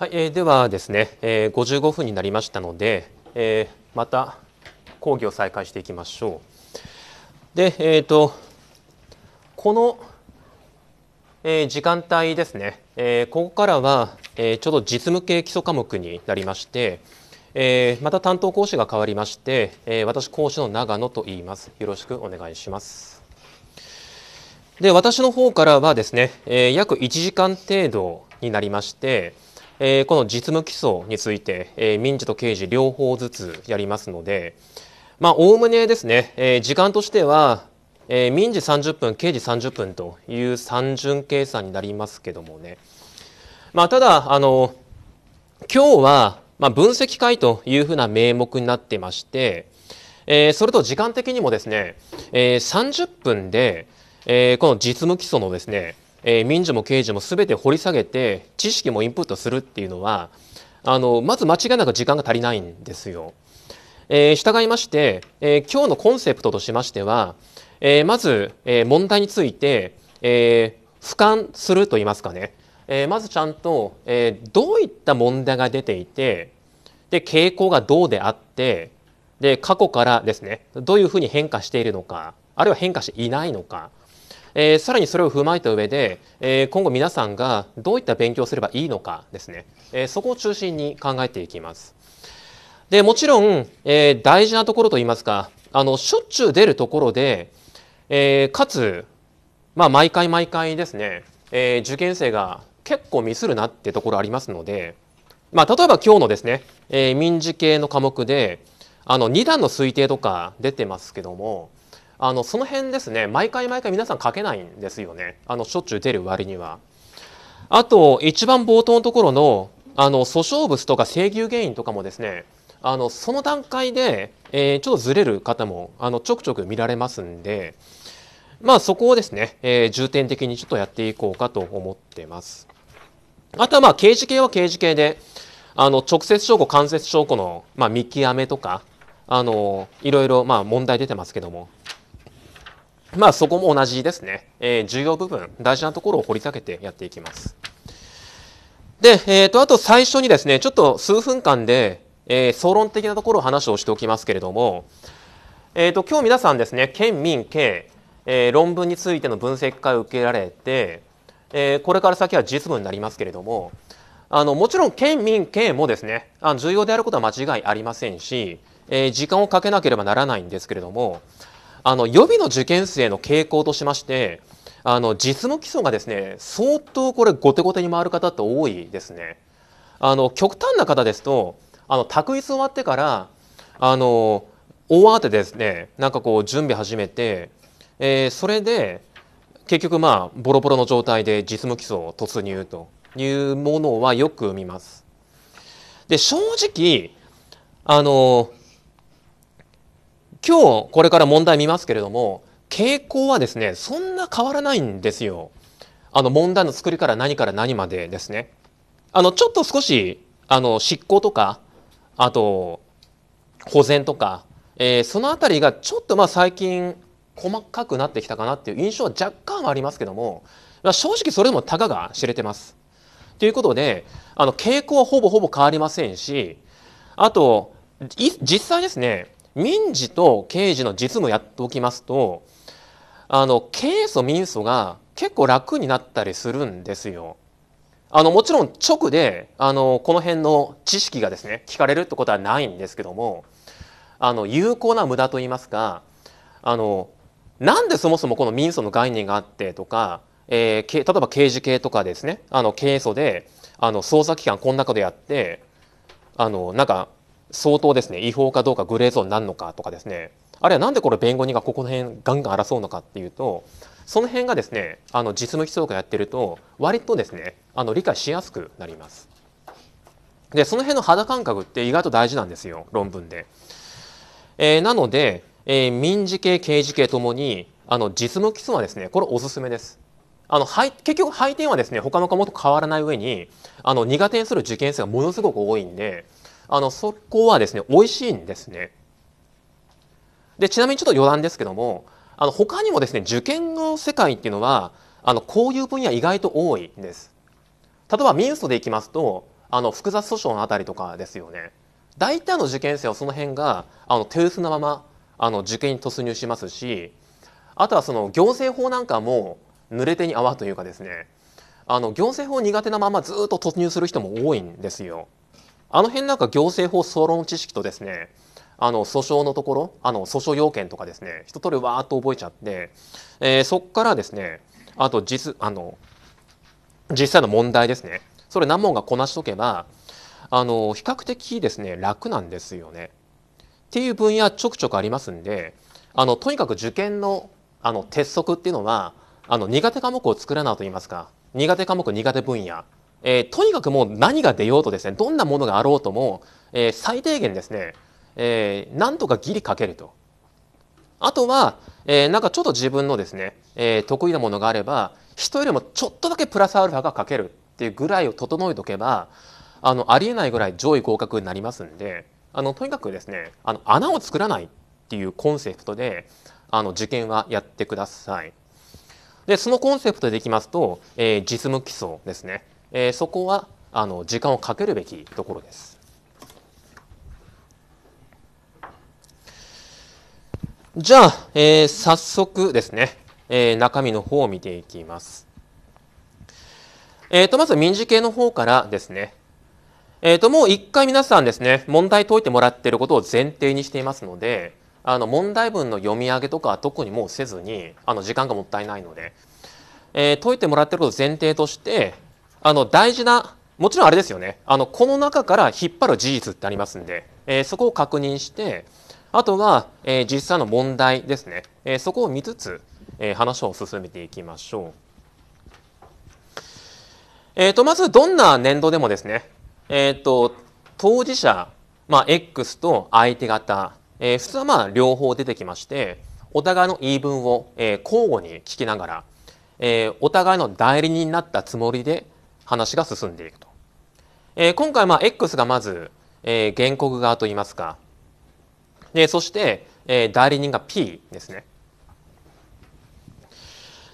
はい、えー、ではですね、えー、55分になりましたので、えー、また講義を再開していきましょう。で、えっ、ー、とこの、えー、時間帯ですね、えー、ここからは、えー、ちょうど実務系基礎科目になりまして、えー、また担当講師が変わりまして、えー、私講師の長野と言います。よろしくお願いします。で、私の方からはですね、えー、約1時間程度になりまして。えー、この実務基礎について、えー、民事と刑事両方ずつやりますので、まあ、おおむねですね、えー、時間としては、えー、民事30分、刑事30分という三巡計算になりますけどもね。まあ、ただ、あの、今日は、まあ、分析会というふうな名目になってまして、えー、それと時間的にもですね、えー、30分で、えー、この実務基礎のですね、えー、民事も刑事も全て掘り下げて知識もインプットするっていうのはあのまず間違いなく時間が足りないんですよ。えー、従いまして、えー、今日のコンセプトとしましては、えー、まず、えー、問題について、えー、俯瞰すると言いますかね、えー、まずちゃんと、えー、どういった問題が出ていてで傾向がどうであってで過去からですねどういうふうに変化しているのかあるいは変化していないのかえー、さらにそれを踏まえた上で、えー、今後皆さんがどういった勉強をすればいいのかですね、えー、そこを中心に考えていきます。でもちろん、え大事なところといいますかあのしょっちゅう出るところで、えかつ、まあ、毎回毎回ですね、え受験生が結構ミスるなってところありますので、まあ、例えば今日のですね、え民事系の科目であの2段の推定とか出てますけどもあのその辺ですね毎回毎回皆さん書けないんですよねあのしょっちゅう出る割には。あと一番冒頭のところのあの訴訟物とか請求原因とかもですねあのその段階で、えー、ちょっとずれる方もあのちょくちょく見られますんで、まあ、そこをですね、えー、重点的にちょっとやっていこうかと思ってます。あとはまあ刑事系は刑事系であの直接証拠間接証拠の、まあ、見極めとかあのいろいろまあ問題出てますけどもまあそこも同じですね。えー、重要部分、大事なところを掘り下げてやっていきます。で、えっ、ー、と、あと最初にですね、ちょっと数分間で、えー、総論的なところを話をしておきますけれども、えっ、ー、と、今日皆さんですね、県民県、えー、論文についての分析会を受けられて、えー、これから先は実務になりますけれども、あの、もちろん県民県もですね、あの重要であることは間違いありませんし、えー、時間をかけなければならないんですけれども、あの予備の受験生の傾向としましてあの実務基礎がですね相当これ後手後手に回る方って多いですね。あの極端な方ですとあの択一終わってからあの大慌てですねなんかこう準備始めて、えー、それで結局まあボロボロの状態で実務基礎突入というものはよく見ます。で正直あの今日これから問題見ますけれども傾向はですねそんな変わらないんですよ。あの問題の作りから何から何までですね。あのちょっと少しあの執行とかあと保全とか、えー、そのあたりがちょっとまあ最近細かくなってきたかなっていう印象は若干はありますけども、まあ、正直それもたかが知れてます。ということであの傾向はほぼほぼ変わりませんしあと実際ですね民事と刑事の実務やっておきますとあの刑訴民訴が結構楽になったりするんですよ。あのもちろん直であのこの辺の知識がですね聞かれるってことはないんですけどもあの有効な無駄といいますかあのなんでそもそもこの民訴の概念があってとか、えー、例えば刑事系とかですねあの刑訴であの捜査機関こんなことやってあのなんか相当ですね違法かどうかグレーゾーンになるのかとかですねあるいはなんでこれ弁護人がここの辺ガンガン争うのかっていうとその辺がですねあの実務基礎とかやってると割とですねあの理解しやすくなります。でその辺の肌感覚って意外と大事なんですよ論文で。えー、なので、えー、民事系刑事系ともにあの実務基礎はですねこれおすすめです。あの結局配点はですね他の科目と変わらない上にあの苦手にする受験生がものすごく多いんであの、そこはですね、美味しいんですね。で、ちなみにちょっと余談ですけども、あの、他にもですね、受験の世界っていうのは、あの、こういう分野意外と多いんです。例えば民訴でいきますと、あの、複雑訴訟のあたりとかですよね。大体の受験生はその辺が、あの、手薄なまま、あの、受験に突入しますし、あとはその行政法なんかも濡れ手に泡というかですね、あの行政法苦手なままずっと突入する人も多いんですよ。あの辺なんか行政法総論知識とですねあの訴訟のところあの訴訟要件とかですね一通りわーっと覚えちゃって、えー、そこからですねあと実あの実際の問題ですねそれ何問かこなしとけばあの比較的ですね楽なんですよね。っていう分野ちょくちょくありますんであのとにかく受験のあの鉄則っていうのはあの苦手科目を作らないといいますか苦手科目苦手分野えー、とにかくもう何が出ようとですね、どんなものがあろうとも、えー、最低限ですね、えー、なんとかギリかけると。あとは、えー、なんかちょっと自分のですね、えー、得意なものがあれば、人よりもちょっとだけプラスアルファがかけるっていうぐらいを整えておけば、あの、ありえないぐらい上位合格になりますんで、あの、とにかくですね、あの、穴を作らないっていうコンセプトで、あの、受験はやってください。で、そのコンセプトでいきますと、えー、実務基礎ですね。えー、そこはあの時間をかけるべきところです。じゃあ、えー、早速ですね、えー、中身の方を見ていきます。えー、とまず民事系の方からですね、えー、ともう一回皆さんですね問題解いてもらっていることを前提にしていますのであの問題文の読み上げとかは特にもうせずにあの時間がもったいないので、えー、解いてもらっていることを前提としてあの大事なもちろんあれですよねあのこの中から引っ張る事実ってありますんで、えー、そこを確認してあとは、えー、実際の問題ですね、えー、そこを見つつ、え話を進めていきましょう。えーと、まずどんな年度でもですね、えーと、当事者、まあ、X と相手方、えー、普通はまあ両方出てきましてお互いの言い分を、え交互に聞きながら、えお互いの代理人になったつもりで話が進んでいくと。えー、今回、まあ、X がまず、えー、原告側といいますか、でそして、えー、代理人が P ですね。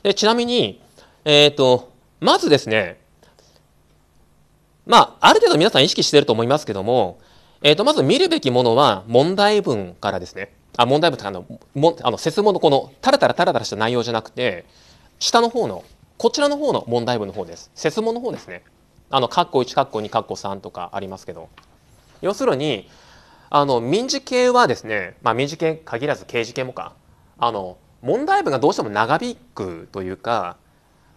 でちなみに、えーと、まずですね、まあ、ある程度皆さん意識していると思いますけども、えーと、まず見るべきものは問題文からですね、あ問題文といあのもあの説問のこのタラタラタラタラした内容じゃなくて、下の方のこちらの方の問題文の方です。設問の方ですね。あの、カッ1、かっこ2、かっこ3とかありますけど。要するに、あの、民事系はですね、まあ民事系限らず刑事系もか、あの、問題文がどうしても長引くというか、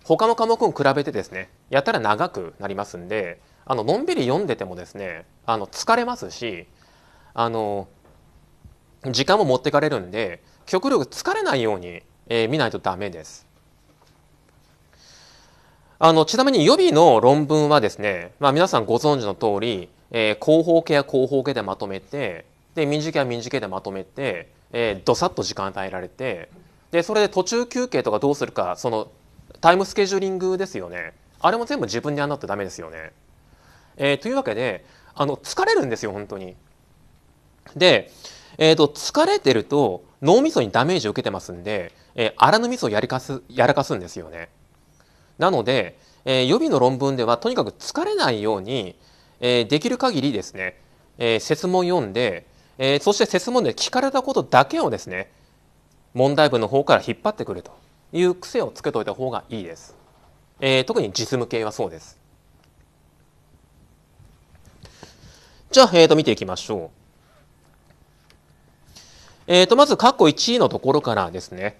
他の科目に比べてですね、やったら長くなりますんで、あの、のんびり読んでてもですね、あの、疲れますし、あの、時間も持ってかれるんで、極力疲れないように、えー、見ないとダメです。あのちなみに予備の論文はですね、まあ、皆さんご存知の通り、えー、広報系は広報系でまとめてで民事系は民事系でまとめて、えー、どさっと時間与えられてでそれで途中休憩とかどうするかそのタイムスケジューリングですよねあれも全部自分でやんなきてダメですよね。えー、というわけであの疲れるんですよ本当に。で、えーと、疲れてると脳みそにダメージを受けてますんで、えー、荒のみそをやりかすやらかすんですよね。なので、えー、予備の論文ではとにかく疲れないように、えー、できる限りですね、えー、説問読んで、えー、そして説問で聞かれたことだけをですね問題文の方から引っ張ってくるという癖をつけといた方がいいです。えー、特に実務系はそうです。じゃあ、えー、と見ていきましょう。えー、とまず、括弧1のところからですね、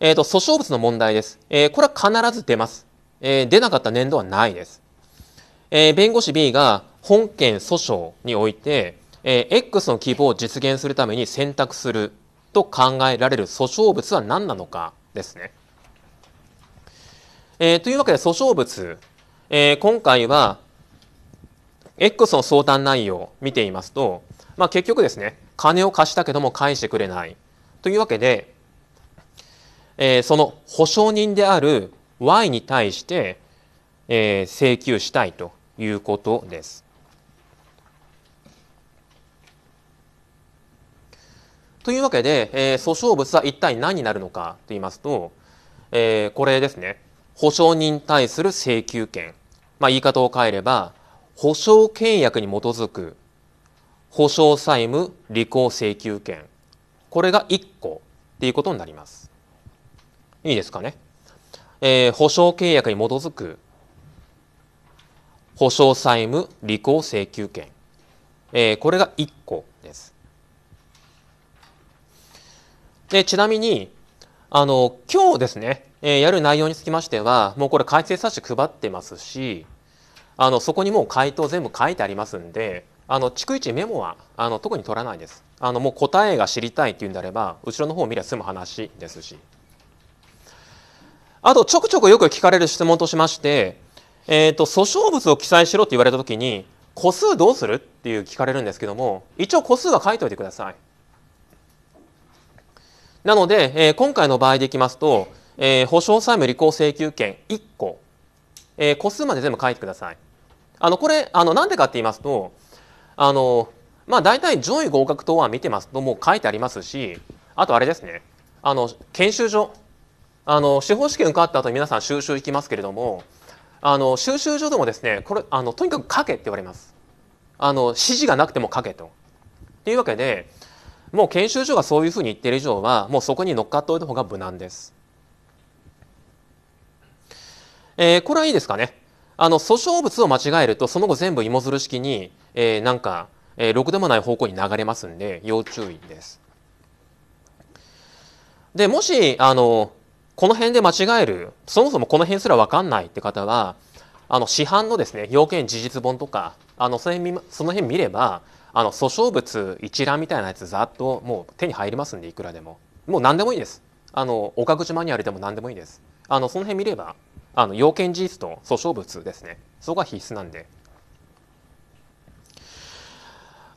えっ、ー、と、訴訟物の問題です。えー、これは必ず出ます。えー、出なかった年度はないです。えー、弁護士 B が本件訴訟において、えー、X の希望を実現するために選択すると考えられる訴訟物は何なのかですね。えー、というわけで訴訟物、えー、今回は X の相談内容を見ていますと、まあ、結局ですね金を貸したけども返してくれないというわけでえー、その保証人である Y に対して、えー、請求したいということです。というわけで、えー、訴訟物は一体何になるのかと言いますと、えー、これですね保証人に対する請求権、まあ、言い方を変えれば保証契約に基づく保証債務履行請求権これが1個っていうことになります。いいですかね。えー、保証契約に基づく保証債務履行請求権、えー、これが1個です。でちなみにあの今日ですね、えー、やる内容につきましてはもうこれ改正冊子配ってますしあのそこにもう回答全部書いてありますんであの逐一メモはあの特に取らないです。あのもう答えが知りたいっていうんであれば後ろの方を見れば済む話ですし。あと、ちょくちょくよく聞かれる質問としまして、えっ、ー、と、訴訟物を記載しろって言われたときに、個数どうするっていう聞かれるんですけども、一応個数は書いておいてください。なので、えー、今回の場合でいきますと、えー、保証債務履行請求権1個、えー、個数まで全部書いてください。あの、これ、あの、なんでかって言いますと、あの、まあ、大体上位合格等は見てますと、もう書いてありますし、あとあれですね、あの、研修所、あの司法試験受かった後に皆さん収集行きますけれどもあの収集所でもですねこれあのとにかく書けって言われますあの指示がなくても書けと。っていうわけでもう研修所がそういうふうに言ってる以上はもうそこに乗っかっておいた方が無難です。えー、これはいいですかね。あの訴訟物を間違えるとその後全部芋づる式に、えー、なんか、えー、ろくでもない方向に流れますんで要注意です。でもしあのこの辺で間違える、そもそもこの辺すら分かんないって方は、あの市販のですね要件事実本とかあのその辺その辺見ればあの訴訟物一覧みたいなやつざっともう手に入りますんでいくらでももう何でもいいですあのおぐ口マニュアルでも何でもいいですあのその辺見ればあの要件事実と訴訟物ですねそこが必須なんで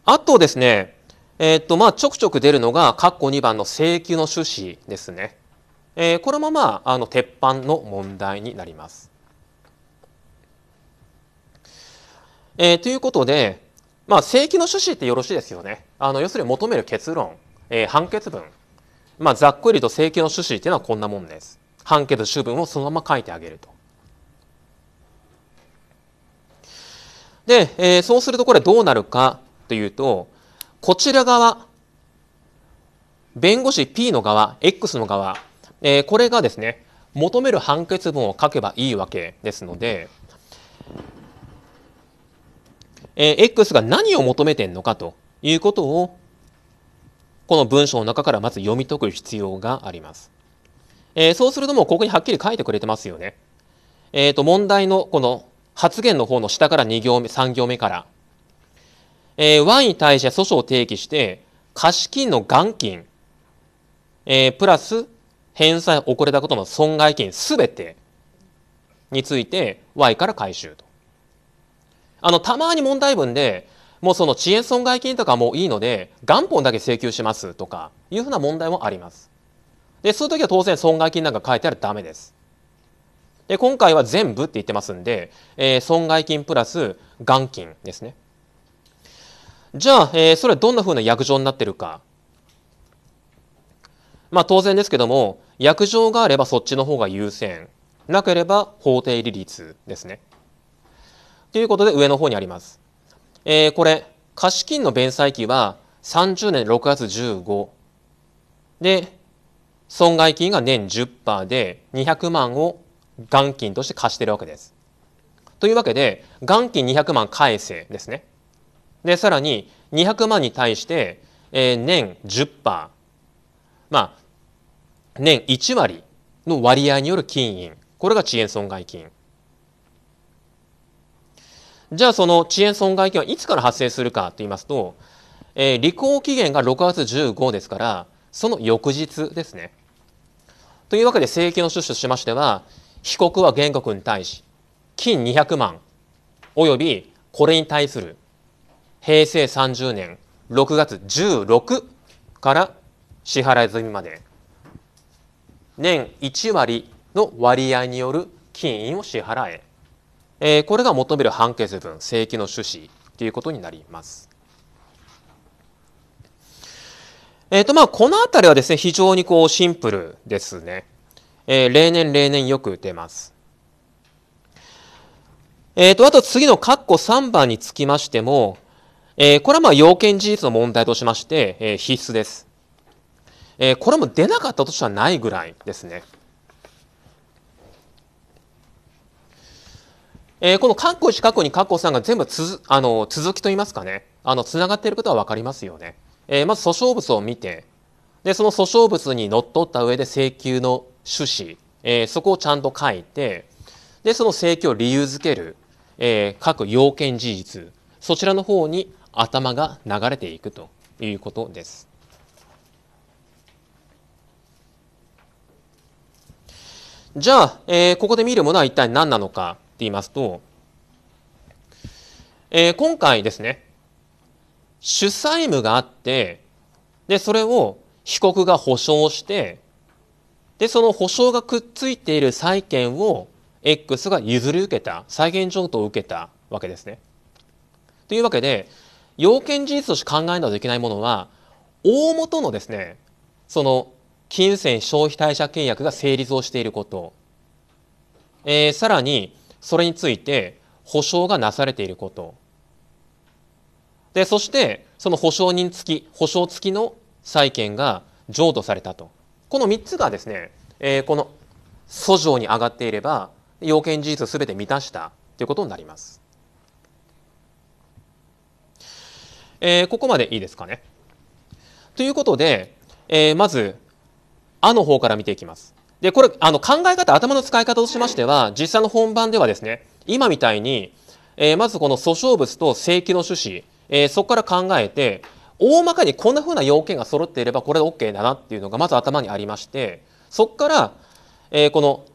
あとですねえー、っとまあちょくちょく出るのが括弧2番の請求の趣旨ですねえこれもまああの鉄板の問題になります。えー、ということで、まあ、正規の趣旨ってよろしいですよね。あの要するに求める結論、えー、判決文、まあ、ざっくりと正規の趣旨っていうのはこんなもんです。判決主文をそのまま書いてあげると。で、えー、そうするとこれどうなるかというと、こちら側、弁護士 P の側、X の側、えー、これがですね求める判決文を書けばいいわけですので、えー、X が何を求めてんのかということをこの文章の中からまず読み解く必要があります。えー、そうするともうここにはっきり書いてくれてますよね。えっ、ー、と問題のこの発言の方の下から2行目3行目から、えー、Y に対して訴訟を提起して貸金の元金、えー、プラス返済遅れたことの損害金すべてについて Y から回収と。あの、たまに問題文で、もうその遅延損害金とかもういいので、元本だけ請求しますとかいうふうな問題もあります。で、そういう時は当然損害金なんか書いてあるダメです。で、今回は全部って言ってますんで、えー、損害金プラス元金ですね。じゃあ、えー、それはどんなふうな約定になってるかまあ当然ですけども、約定があればそっちの方が優先。なければ法定利率ですね。ということで上の方にあります。えー、これ、貸金の弁済期は30年6月15。で、損害金が年10%で200万を元金として貸してるわけです。というわけで、元金200万返せですね。で、さらに200万に対して、えー、年10%。まあ、年1割の割合による金印これが遅延損害金じゃあその遅延損害金はいつから発生するかと言いますと、えー、履行期限が6月15ですからその翌日ですねというわけで請求の趣旨としましては被告は原告に対し金200万およびこれに対する平成30年6月16から支払い済みまで年1割の割合による金印を支払ええー、これが求める判決文正規の趣旨ということになります。えーとまあ、この辺りはですね非常にこうシンプルですね。えー、例年例年よく出ます。えーと、あと次の括弧3番につきましても、えー、これはまあ要件事実の問題としまして、えー、必須です。えー、これも出なかったとてはないぐらいですね。えー、この括弧1括弧2括弧3が全部つあの続きといいますかねあのつながっていることは分かりますよね。えー、まず訴訟物を見てでその訴訟物にのっとった上で請求の趣旨、えー、そこをちゃんと書いてでその請求を理由づける、えー、各要件事実そちらの方に頭が流れていくということです。じゃあ、えー、ここで見るものは一体何なのかって言いますと、えー、今回ですね、主債務があって、で、それを被告が保証して、で、その保証がくっついている債権を X が譲り受けた、債権譲渡を受けたわけですね。というわけで、要件事実として考えないといけないものは、大元のですね、その金銭消費貸借契約が成立をしていること、えー、さらにそれについて保証がなされていることでそしてその保証人付き保証付きの債権が譲渡されたとこの3つがですね、えー、この訴状に上がっていれば要件事実すべて満たしたということになります。えー、ここまでいいですかね。ということで、えー、まずあの方から見ていきます。で、これ、あの、考え方、頭の使い方としましては、実際の本番ではですね、今みたいに、えー、まずこの訴訟物と請求の趣旨、えー、そこから考えて、大まかにこんな風な要件が揃っていれば、これで OK だなっていうのがまず頭にありまして、そこから、えー、この、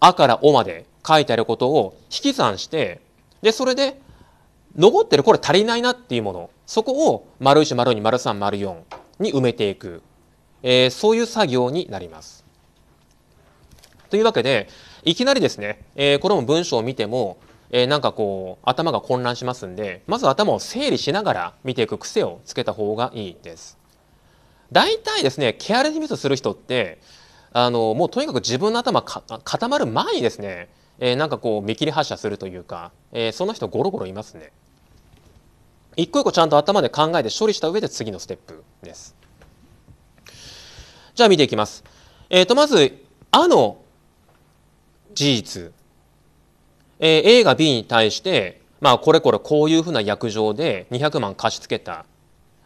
あからおまで書いてあることを引き算して、で、それで、残ってるこれ足りないなっていうもの、そこを、丸1、丸2、丸3、丸4に埋めていく。えー、そういう作業になります。というわけでいきなりですね、えー、これも文章を見ても、えー、なんかこう頭が混乱しますんでまず頭を整理しながら見ていく癖をつけた方がいいです。大体ですねケアレスミスする人ってあのもうとにかく自分の頭固まる前にですね、えー、なんかこう見切り発車するというか、えー、その人ゴロゴロいますね。一個一個ちゃんと頭で考えて処理した上で次のステップです。じゃあ見ていきます。えっ、ー、と、まず、あの事実。えー、A が B に対して、まあ、これこれこういうふうな約定で200万貸し付けた。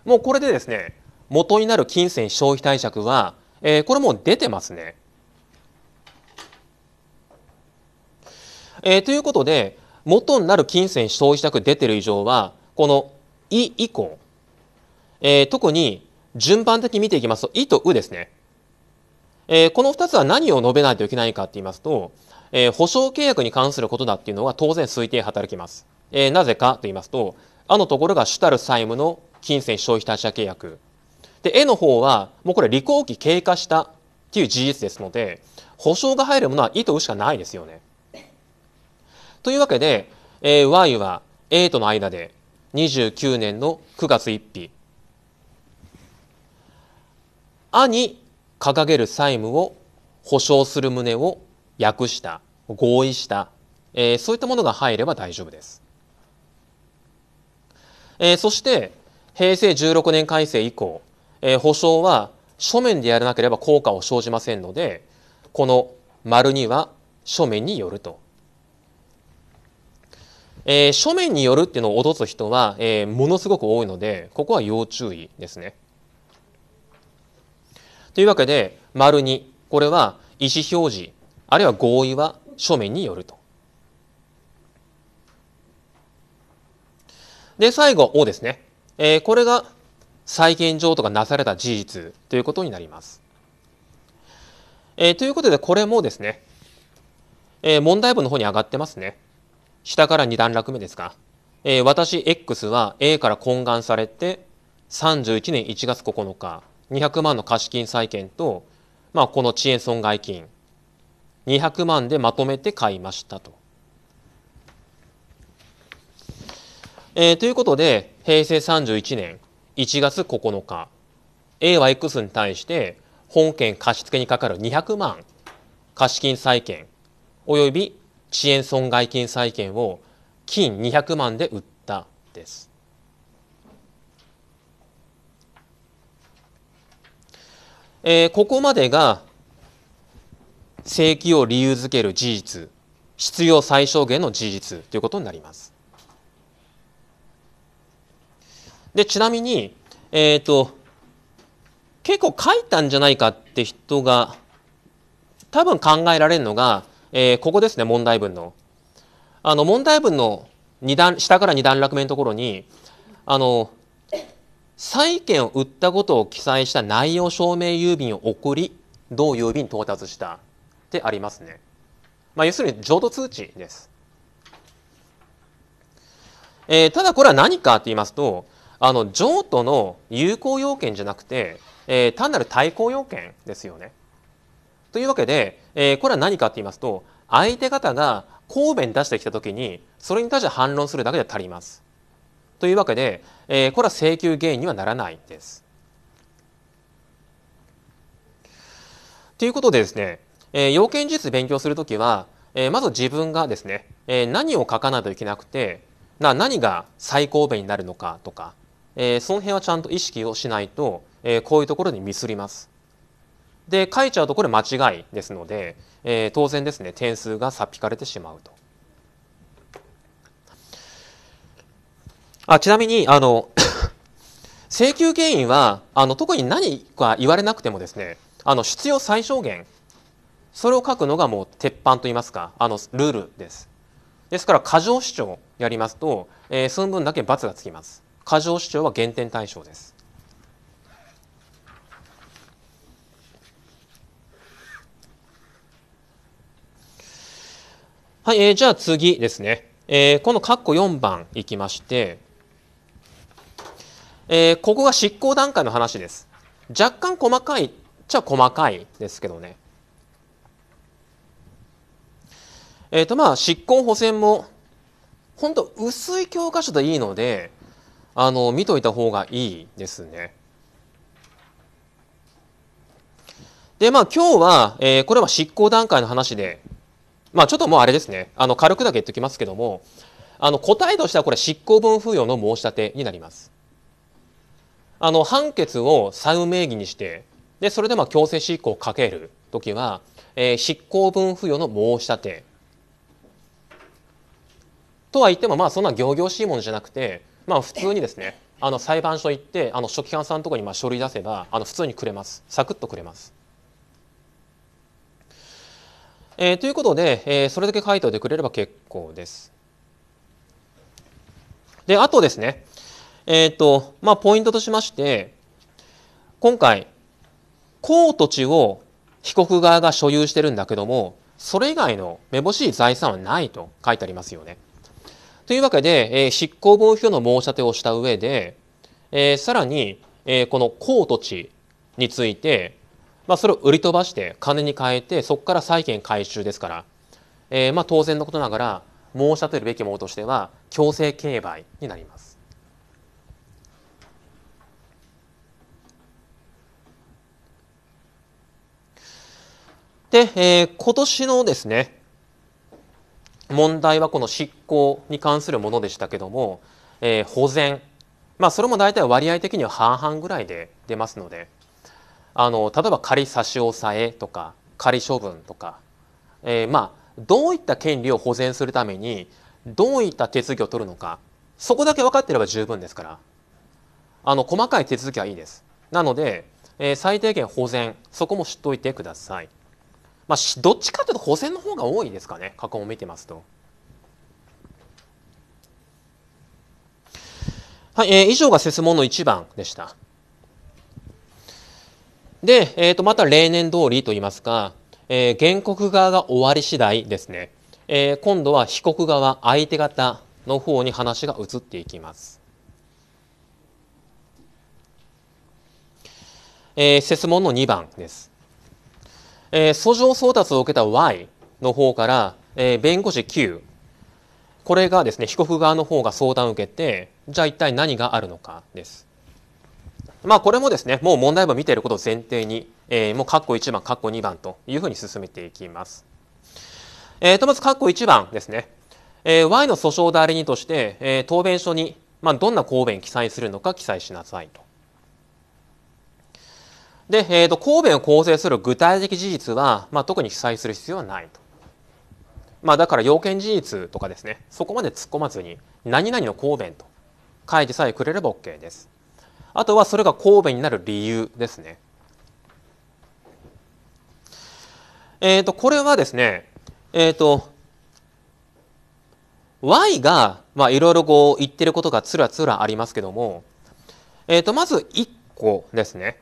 もうこれでですね、元になる金銭消費貸借は、えー、これもう出てますね。えー、ということで、元になる金銭消費借出てる以上は、この「い」以降、えー、特に順番的に見ていきますと「い」と「う」ですね。えー、この2つは何を述べないといけないかって言いますと、えー、保証契約に関することだっていうのは当然推定働きます。えー、なぜかと言いますと、あのところが主たる債務の金銭消費貸借契約。で、絵の方は、もうこれ履行期経過したっていう事実ですので、保証が入るものは意図しかないですよね。というわけで、えー、Y は A との間で29年の9月1日、あに掲げる債務を保証する旨を訳した合意した、えー、そういったものが入れば大丈夫です。えー、そして平成16年改正以降、えー、保証は書面でやらなければ効果を生じませんのでこの丸には書面によると。えー、書面によるっていうのを脅す人は、えー、ものすごく多いのでここは要注意ですね。というわけで、丸2、これは意思表示、あるいは合意は書面によると。で、最後、O ですね。えー、これが再現譲とかなされた事実ということになります。えー、ということで、これもですね、えー、問題文の方に上がってますね。下から2段落目ですか、えー、私 X は A から懇願されて31年1月9日、200万の貸金債権と、まあ、この遅延損害金200万でまとめて買いましたと。えー、ということで平成31年1月9日 A は X に対して本件貸付にかかる200万貸金債権及び遅延損害金債権を金200万で売ったです。えー、ここまでが正規を理由づける事実必要最小限の事実ということになります。でちなみに、えーと、結構書いたんじゃないかって人が多分考えられるのが、えー、ここですね問題文の。あの問題文の段下から2段落目のところにあの債券を売ったことを記載した内容証明郵便を送り、同郵便到達したってありますね。まあ、要するに譲渡通知です。えー、ただこれは何かって言いますと、あの譲渡の有効要件じゃなくて、えー、単なる対抗要件ですよね。というわけで、えー、これは何かって言いますと相手方が答弁出してきた時にそれに対して反論するだけで足ります。というわけで、えー、これは請求原因にはならないんです。ということでですね、えー、要件事実勉強するときは、えー、まず自分がですね、えー、何を書かないといけなくてな何が最高弁になるのかとか、えー、その辺はちゃんと意識をしないと、えー、こういうところにミスります。で書いちゃうとこれ間違いですので、えー、当然ですね点数が差っ引かれてしまうと。あちなみにあの 請求権威はあの特に何か言われなくてもですねあの必要最小限それを書くのがもう鉄板といいますかあのルールです。ですから過剰主張やりますと、えー、その分だけ罰がつきます。過剰主張は減点対象です。はい、えー、じゃあ次ですね。えー、この括弧4番いきまして、えー、ここが執行段階の話です。若干細かいっちゃ細かいですけどね。えっ、ー、とまあ執行補選も本当薄い教科書でいいのであの見といた方がいいですね。でまあ今日は、えー、これは執行段階の話で、まあ、ちょっともうあれですねあの軽くだけ言っておきますけどもあの答えとしてはこれ執行分付与の申し立てになります。あの判決を債務名義にしてでそれでまあ強制執行をかける時は、えー、執行分付与の申し立てとは言ってもまあそんな仰々しいものじゃなくて、まあ、普通にですねあの裁判所行ってあの書記官さんとろにまあ書類出せばあの普通にくれますサクッとくれます。えー、ということで、えー、それだけ書いておいてくれれば結構です。であとですねえっ、ー、と、まあ、ポイントとしまして、今回、公土地を被告側が所有してるんだけども、それ以外のめぼしい財産はないと書いてありますよね。というわけで、えー、執行防衛の申し立てをした上で、えー、さらに、えー、この公土地について、まあ、それを売り飛ばして金に変えてそこから債権回収ですから、えーまあ、当然のことながら申し立てるべきものとしては強制競売になります。で、えー、今年のですね問題はこの執行に関するものでしたけども、えー、保全まあそれも大体割合的には半々ぐらいで出ますのであの例えば仮差し押さえとか仮処分とか、えー、まあどういった権利を保全するためにどういった手続きを取るのかそこだけ分かっていれば十分ですからあの細かい手続きはいいですなので、えー、最低限保全そこも知っておいてくださいまあ、どっちかというと補選の方が多いですかね過去を見てますと。はい、えー、以上が設問の1番でした。で、えー、とまた例年通りといいますか、えー、原告側が終わり次第ですね、えー、今度は被告側相手方の方に話が移っていきます。えー、説問の2番です。えー、訴状送達を受けた Y の方から、えー、弁護士 Q これがですね被告側の方が相談を受けてじゃあ一体何があるのかです。まあこれもですねもう問題文見ていることを前提に、えー、もう括弧1番括弧2番というふうに進めていきます。えー、とまず括弧1番ですね、えー、Y の訴訟代理人として、えー、答弁書に、まあ、どんな答弁記載するのか記載しなさいと。で、えーと、と弁を構成する具体的事実は、まあ、特に記載する必要はないと。まあ、だから要件事実とかですねそこまで突っ込まずに何々の神弁と書いてさえくれれば OK です。あとはそれが神弁になる理由ですね。えっ、ー、とこれはですねえっ、ー、と Y がいろいろこう言ってることがつらつらありますけども、えっ、ー、とまず1個ですね。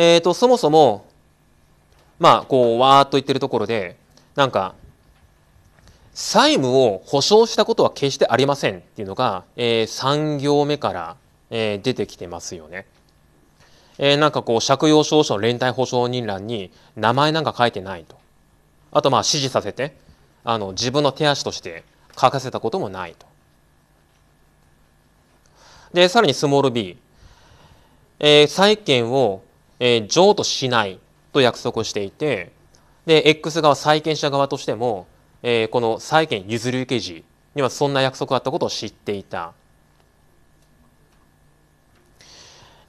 えーと、そもそもまあこうわーっと言ってるところでなんか債務を保証したことは決してありませんっていうのが、えー、3行目から、えー、出てきてますよね。えー、なんかこう借用証書の連帯保証人欄に名前なんか書いてないと。あとまあ指示させてあの自分の手足として書かせたこともないと。でさらにスモール B、えー、債権をえー、譲渡しないと約束していてで X 側債権者側としても、えー、この債権譲り受け時にはそんな約束があったことを知っていた。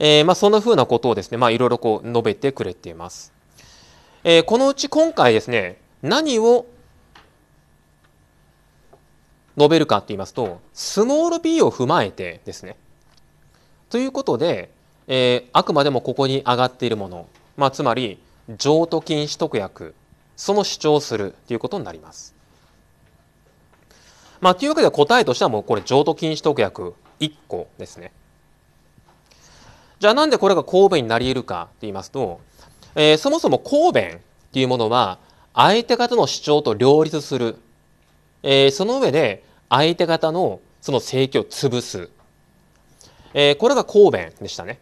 えーまあ、そんなふうなことをですね、まあ、いろいろこう述べてくれています。えー、このうち今回ですね、何を述べるかって言いますと、スモール b を踏まえてですね。ということで、えー、あくまでもここに上がっているもの、まあ、つまり譲渡金取得約。その主張するということになります。まあ、というわけで答えとしてはもうこれ譲渡金取得約1個ですね。じゃあなんでこれが神戸になり得るかって言いますと、えー、そもそも神戸っていうものは相手方の主張と両立する、えー、その上で相手方のその請求を潰す、えー、これが公弁でしたね。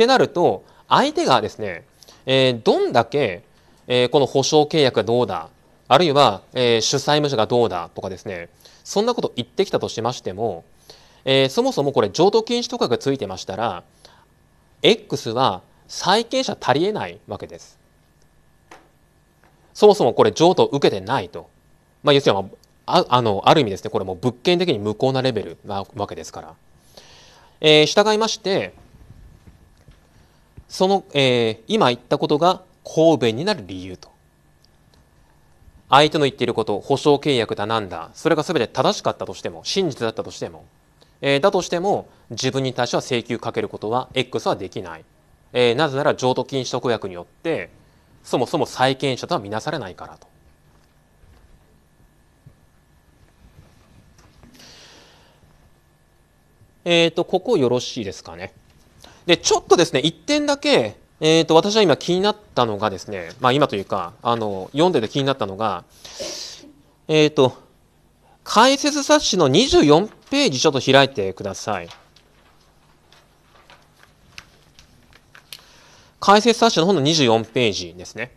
ってなると相手がですね、えー、どんだけ、えー、この保証契約がどうだあるいは、えー、主債務者がどうだとかですねそんなこと言ってきたとしましても、えー、そもそもこれ譲渡禁止とかがついてましたら X は債権者足りえないわけです。そもそもこれ譲渡を受けてないと。まあ、要するにああのある意味ですねこれも物件的に無効なレベルなわけですから。えー、従いまして、その、えー、今言ったことが公弁になる理由と。相手の言っていること、保証契約だなんだ、それが全て正しかったとしても、真実だったとしても、えー、だとしても、自分に対しては請求かけることは X はできない。えー、なぜなら譲渡禁止特約によって、そもそも債権者とは見なされないからと。えっ、ー、と、ここよろしいですかね。で、ちょっとですね、一点だけ、えっ、ー、と、私は今気になったのがですね、まあ今というか、あの、読んでて気になったのが、えっ、ー、と、解説冊子の24ページちょっと開いてください。解説冊子の本の24ページですね。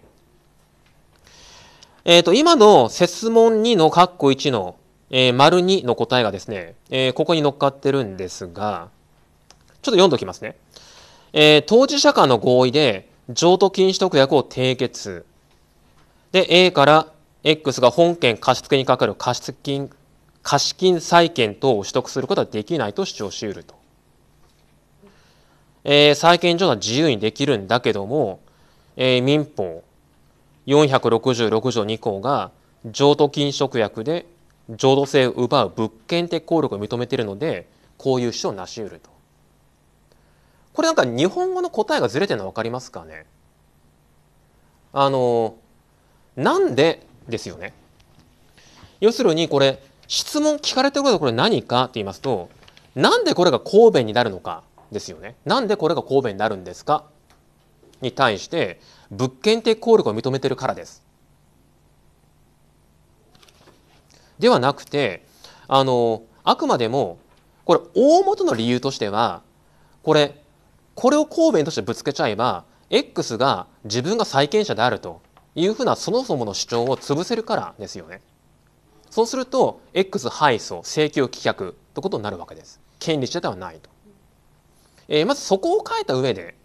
えっ、ー、と、今の説問2の括弧1の、えー、丸2の答えがですね、えー、ここに乗っかってるんですが、ちょっと読んでおきますね。えー、当事者間の合意で譲渡禁止特約を締結。で、A から X が本件貸付にかかる貸金、貸金債権等を取得することはできないと主張しうると。えー、債権上は自由にできるんだけども、えー、民法466条2項が譲渡禁止特約で譲渡性を奪う物件的効力を認めているので、こういう主張をなし得ると。これなんか日本語の答えがずれてるの分かりますかねあのなんでですよね。要するにこれ質問聞かれてることはこれ何かって言いますとなんでこれが神戸になるのかですよね。なんでこれが神戸になるんですかに対して物件的効力を認めてるからです。ではなくてあのあくまでもこれ大元の理由としてはこれこれを神戸としてぶつけちゃえば X が自分が債権者であるというふうなそもそもの主張を潰せるからですよね。そうすると X 敗訴請求棄却ということになるわけです。権利者ではないと。えー、まずそこを変えた上で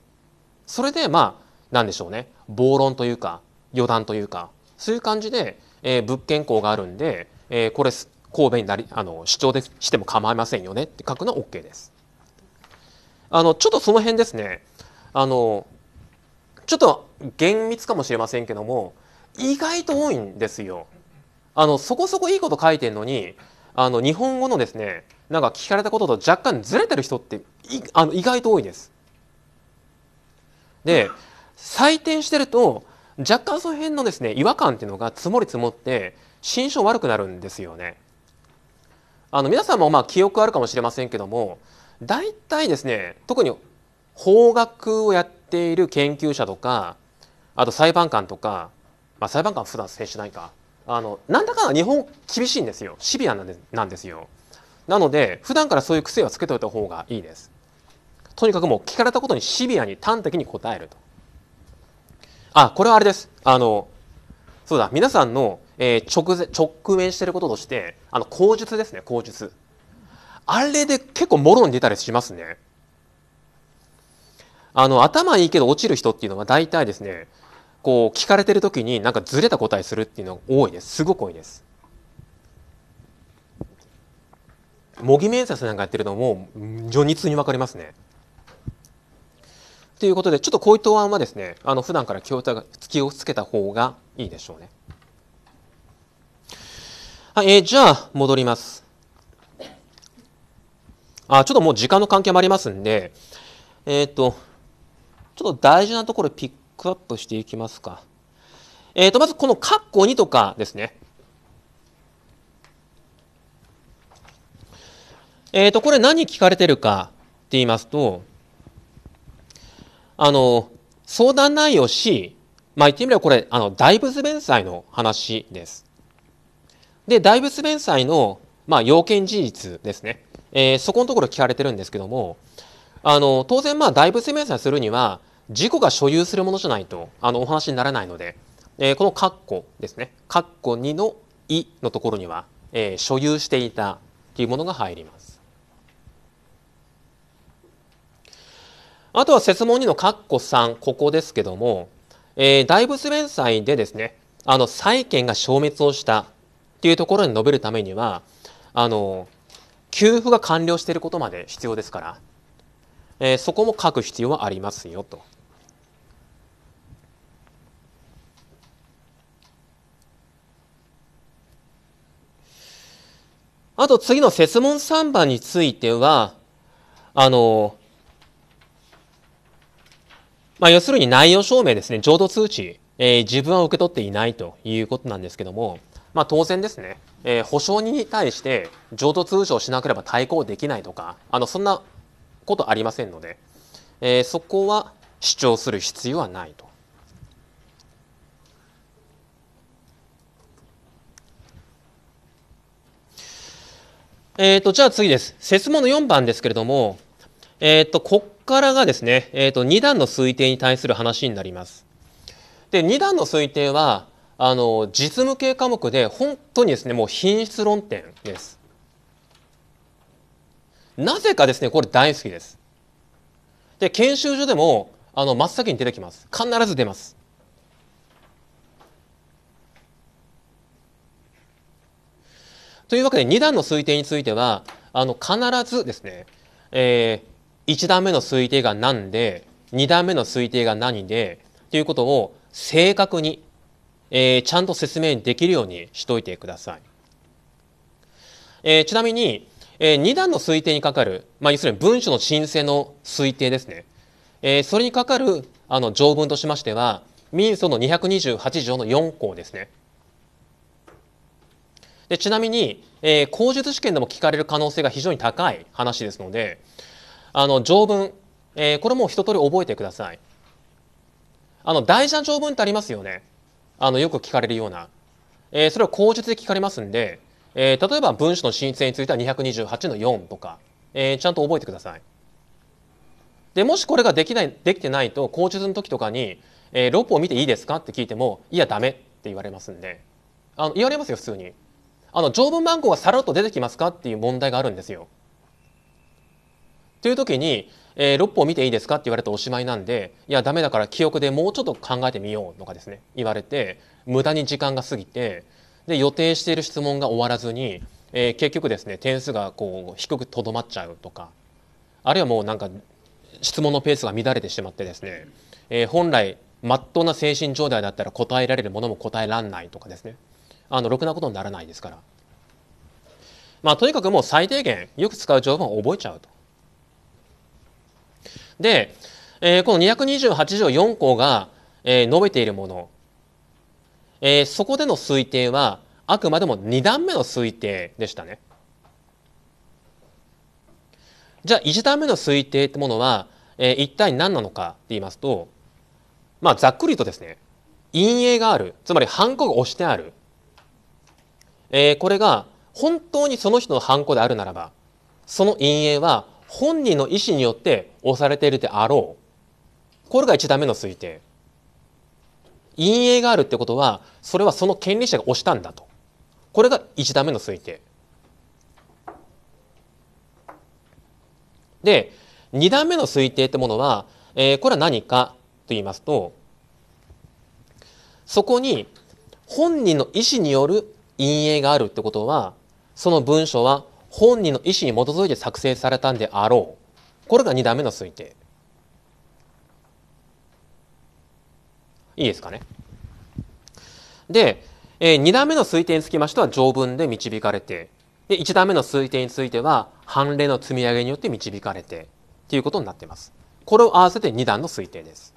それでまあ何でしょうね暴論というか余談というかそういう感じで、えー、物件項があるんで、えー、これ神戸になりあの主張でしても構いませんよねって書くのは OK です。あのちょっとその辺ですねあのちょっと厳密かもしれませんけども意外と多いんですよ。あのそこそこいいこと書いてるのにあの日本語のですねなんか聞かれたことと若干ずれてる人ってあの意外と多いです。で採点してると若干その辺のですね違和感っていうのが積もり積もって心証悪くなるんですよね。あの皆さんもまあ記憶あるかもしれませんけども大体ですね特に法学をやっている研究者とかあと裁判官とか、まあ、裁判官は普段接しないかあのなんだかんだ日本厳しいんですよシビアなんですよなので普段からそういう癖はつけておいた方がいいですとにかくもう聞かれたことにシビアに端的に答えるとあこれはあれですあのそうだ皆さんの、えー、直前直面していることとしてあの口述ですね口述あれで結構もろに出たりしますね。あの頭いいけど落ちる人っていうのは大体ですねこう聞かれてる時になんかずれた答えするっていうのが多いですすごく多いです。模擬面接なんかやってるのも如実に分かりますね。ということでちょっとこういう答案はですねあの普段から気を気をつけた方がいいでしょうね。はい、えー、じゃあ戻ります。あ、ちょっともう時間の関係もありますんで、えっ、ー、と、ちょっと大事なところピックアップしていきますか。えっ、ー、と、まずこの括弧2とかですね。えっ、ー、と、これ何聞かれてるかって言いますと、あの、相談内容 C、まあ言ってみればこれ、あの、大仏弁済の話です。で、大仏弁済の、まあ、要件事実ですね。えー、そこのところ聞かれてるんですけども、あの、当然まあ大仏明細するには、事故が所有するものじゃないと、あの、お話にならないので、えー、この括弧ですね、括弧2のいのところには、えー、所有していたというものが入ります。あとは説問2の括弧3、ここですけども、えー、大仏弁済でですね、あの、債権が消滅をしたっていうところに述べるためには、あの、給付が完了していることまで必要ですから、えー、そこも書く必要はありますよと。あと次の設問3番については、あの、まあ、要するに内容証明ですね、浄土通知、えー、自分は受け取っていないということなんですけども、まあ、当然ですね、えー、保証人に対して譲渡通常しなければ対抗できないとかあのそんなことありませんので、えー、そこは主張する必要はないと。えーと、じゃあ次です。説問の4番ですけれども、えーと、ここからがですね、えーと、と2段の推定に対する話になります。で2段の推定はあの実務系科目で本当にですねもう品質論点ですなぜかですねこれ大好きですで研修所でもあの真っ先に出てきます必ず出ますというわけで2段の推定についてはあの必ずですね、えー、1段目の推定が何で2段目の推定が何でということを正確にえー、ちゃんと説明できるようにしといてください。えー、ちなみに、えー、2段の推定にかかる、まあ、要するに文書の申請の推定ですね。えー、それにかかるあの条文としましては、民訴の228条の4項ですね。でちなみに、えー、口述試験でも聞かれる可能性が非常に高い話ですので、あの条文、えー、これも一通り覚えてください。あの大事な条文ってありますよね。あのよく聞かれるような、えー、それを口述で聞かれますんで、えー、例えば文書の申請については228の4とか、えー、ちゃんと覚えてください。でもしこれができないできてないと口述の時とかに、えー、ロ見ていいですかって聞いてもいやダメって言われますんであの言われますよ普通にあの条文番号がさらっと出てきますかっていう問題があるんですよ。という時にえー、6本見ていいですかって言われておしまいなんでいやダメだから記憶でもうちょっと考えてみようとかですね言われて無駄に時間が過ぎてで予定している質問が終わらずに、えー、結局ですね点数がこう低くとどまっちゃうとかあるいはもうなんか質問のペースが乱れてしまってですね、えー、本来まっとうな精神状態だったら答えられるものも答えらんないとかですねあのろくなことにならないですから。まあ、とにかくもう最低限よく使う情報を覚えちゃうと。で、えー、この228条4項が、えー、述べているもの、えー、そこでの推定はあくまでも2段目の推定でしたね。じゃあ1段目の推定ってものは、えー、一体何なのかって言いますと、まあ、ざっくりとですね陰影があるつまりハンコが押してある、えー、これが本当にその人のハンコであるならばその陰影は本人の意思によって押されているであろうこれが1段目の推定陰影があるってことはそれはその権利者が押したんだとこれが1段目の推定で2段目の推定ってものは、えー、これは何かと言いますとそこに本人の意思による陰影があるってことはその文書は本人の意思に基づいて作成されたんであろうこれが2段目の推定いいですかねで、えー、2段目の推定につきましては条文で導かれてで1段目の推定については判例の積み上げによって導かれてっていうことになってますこれを合わせて2段の推定です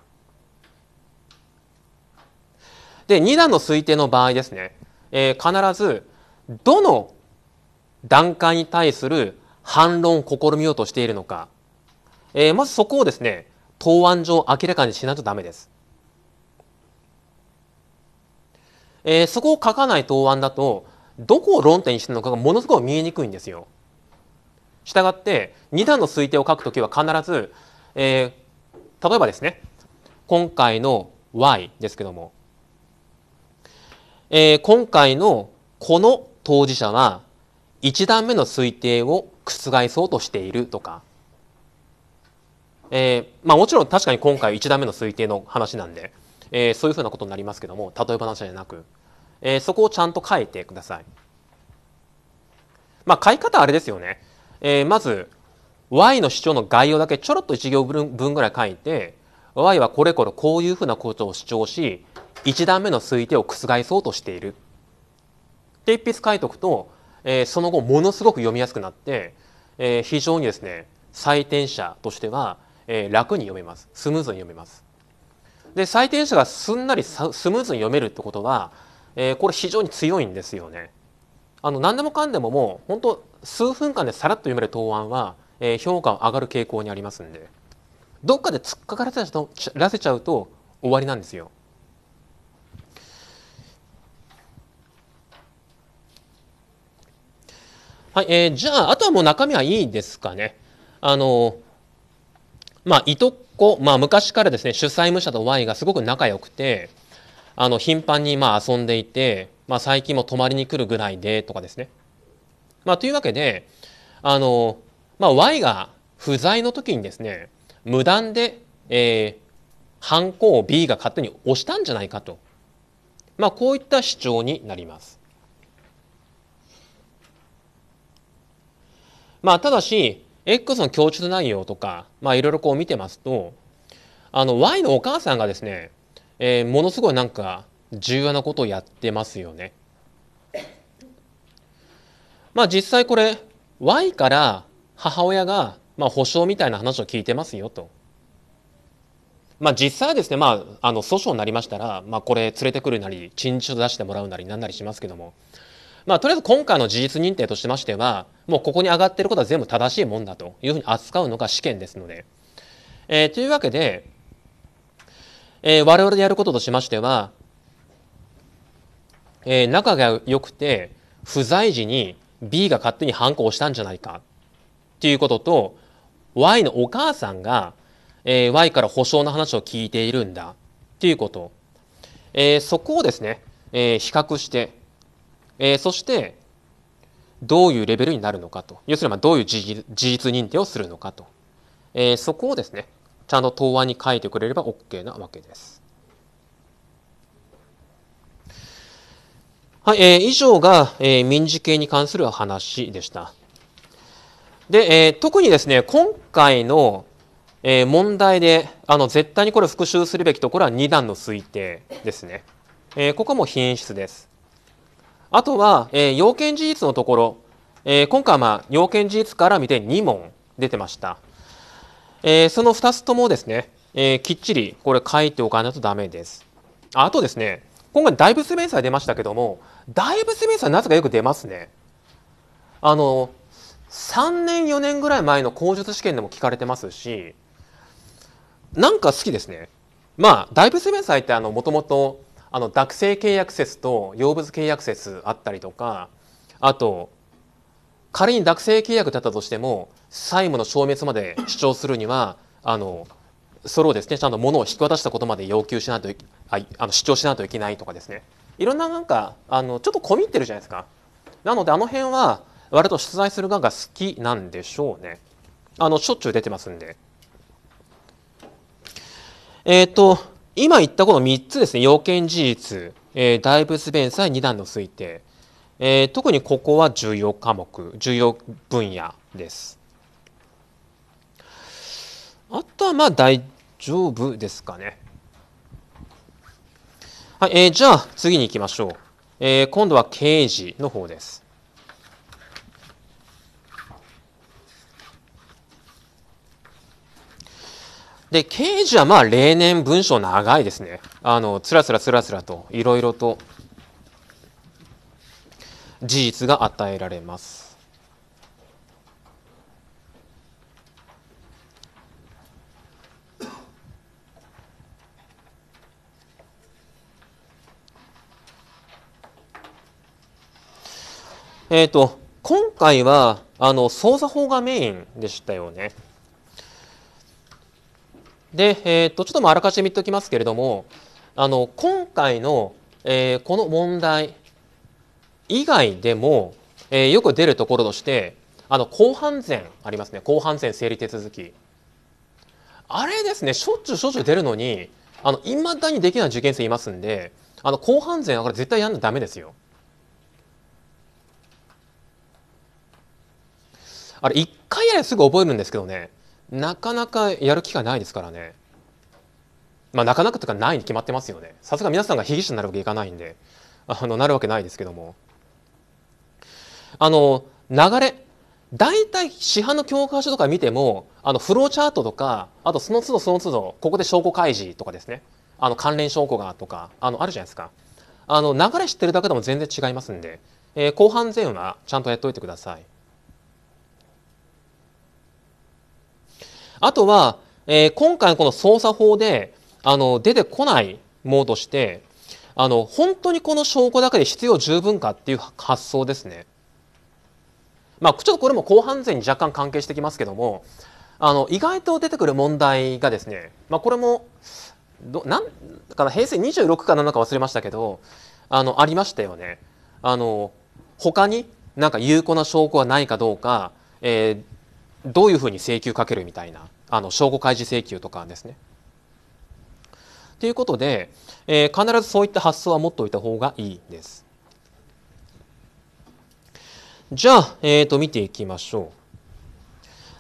で2段の推定の場合ですね、えー、必ずどの段階に対する反論を試みようとしているのか、えー、まずそこをですね、答案上明らかにしないとダメです。えー、そこを書かない答案だと、どこを論点にしてるのかがものすごく見えにくいんですよ。したがって、2段の推定を書くときは必ず、えー、例えばですね、今回の Y ですけども、えー、今回のこの当事者は1段目の推定を覆そうとしているとか、えー、まあもちろん確かに今回1段目の推定の話なんで、えー、そういうふうなことになりますけども例え話じゃなく、えー、そこをちゃんと書いてください。まあ書き方あれですよね。えー、まず Y の主張の概要だけちょろっと1行分ぐらい書いて Y はこれこれこういうふうなことを主張し1段目の推定を覆そうとしている。って一筆書いとくとえー、その後ものすごく読みやすくなって、えー、非常にですね採点者としては、えー、楽に読めますスムーズに読めます。で採点者がすんなりスムーズに読めるってことは、えー、これ非常に強いんですよね。あの何でもかんでももう本当数分間でさらっと読める答案は、えー、評価上がる傾向にありますんでどっかで突っかからせちゃうと終わりなんですよ。はい、えー、じゃあ、あとはもう中身はいいですかね。あの、まあ、いとこ、まあ、昔からですね、主催武者と Y がすごく仲良くて、あの、頻繁にまあ遊んでいて、まあ、最近も泊まりに来るぐらいで、とかですね。まあ、というわけで、あの、まあ、Y が不在の時にですね、無断で、えー、ハンコを B が勝手に押したんじゃないかと。まあ、こういった主張になります。まあ、ただし X の供述内容とかいろいろこう見てますとあの Y のお母さんがですね、えー、ものすごいなんか重要なことをやってますよね。まあ実際これ Y から母親がまあ保証みたいな話を聞いてますよと。まあ実際はですね、まあ、あの訴訟になりましたら、まあ、これ連れてくるなり陳述出してもらうなりなんなりしますけどもまあ、とりあえず今回の事実認定としましては、もうここに上がっていることは全部正しいもんだというふうに扱うのが試験ですので。えー、というわけで、えー、我々でやることとしましては、えー、仲が良くて、不在時に B が勝手に反抗したんじゃないかっていうことと、Y のお母さんが、えー、Y から保証の話を聞いているんだっていうこと、えー、そこをですね、えー、比較して、えー、そしてどういうレベルになるのかと要するにまどういう事実認定をするのかと、えー、そこをですねちゃんと答案に書いてくれれば OK なわけです。はい、えー、以上が、えー、民事系に関する話でした。で、えー、特にですね、今回の、えー、問題で、あの、絶対にこれ復習するべきところは2段の推定ですね。えー、ここも品質です。あとは、えー、要件事実のところ、えー、今回はまあ要件事実から見て2問出てました。えー、その2つともですね、えー、きっちりこれ書いておかないとダメです。あとですね、今回大仏明細出ましたけども、大仏明細なぜかよく出ますね。あの、3年4年ぐらい前の口述試験でも聞かれてますし、なんか好きですね。まあ、大仏明細ってあの、もともとあの学生契約説と用物契約説あったりとかあと仮に学生契約だったとしても債務の消滅まで主張するにはあのそれをですねちゃんと物を引き渡したことまで要求しないとああの主張しないといけないとかですねいろんななんかあのちょっと込み入ってるじゃないですか。なのであの辺は割と出題する側が好きなんでしょうね。あのしょっちゅう出てますんで。えっ、ー、と今言ったこの3つですね要件事実、えー、大仏弁済2段の推定、えー、特にここは重要科目重要分野ですあとはまあ大丈夫ですかねはい、えー、じゃあ次に行きましょう、えー、今度は刑事の方ですで、刑事はまあ例年文章長いですね。あの、つらつらつらつらといろいろと事実が与えられます。えっ、ー、と、今回は、あの、捜査法がメインでしたよね。で、えー、っと、ちょっとあらかじめ言っておきますけれども、あの、今回の、えー、この問題以外でも、えー、よく出るところとして、あの、後半前ありますね。後半前整理手続き。あれですね、しょっちゅうしょっちゅう出るのに、あの、未だにできない受験生いますんで、あの、後半前は絶対やんなダメですよ。あれ、一回やれすぐ覚えるんですけどね。なかなかやる機会ないですからね。まあ、なかなかとかないに決まってますよね。さすが皆さんが被疑者になるわけいかないんで、あのなるわけないですけども。あの流れ大体市販の教科書とか見てもあのフローチャートとかあとその都度その都度ここで証拠開示とかですねあの関連証拠がとかあのあるじゃないですかあの流れ知ってるだけでも全然違いますんで、えー、後半前はちゃんとやっておいてください。あとは、えー、今回のこの捜査法で、あの、出てこないものとして、あの、本当にこの証拠だけで必要十分かっていう発想ですね。まあ、ちょっとこれも後半前に若干関係してきますけども、あの、意外と出てくる問題がですね、まあ、これも、どなんかな平成26か7か忘れましたけど、あの、ありましたよね。あの、他になんか有効な証拠はないかどうか、えー、どういうふうに請求かけるみたいなあの証拠開示請求とかですね。ということで、えー、必ずそういった発想は持っておいた方がいいです。じゃあ、えー、と見ていきましょう。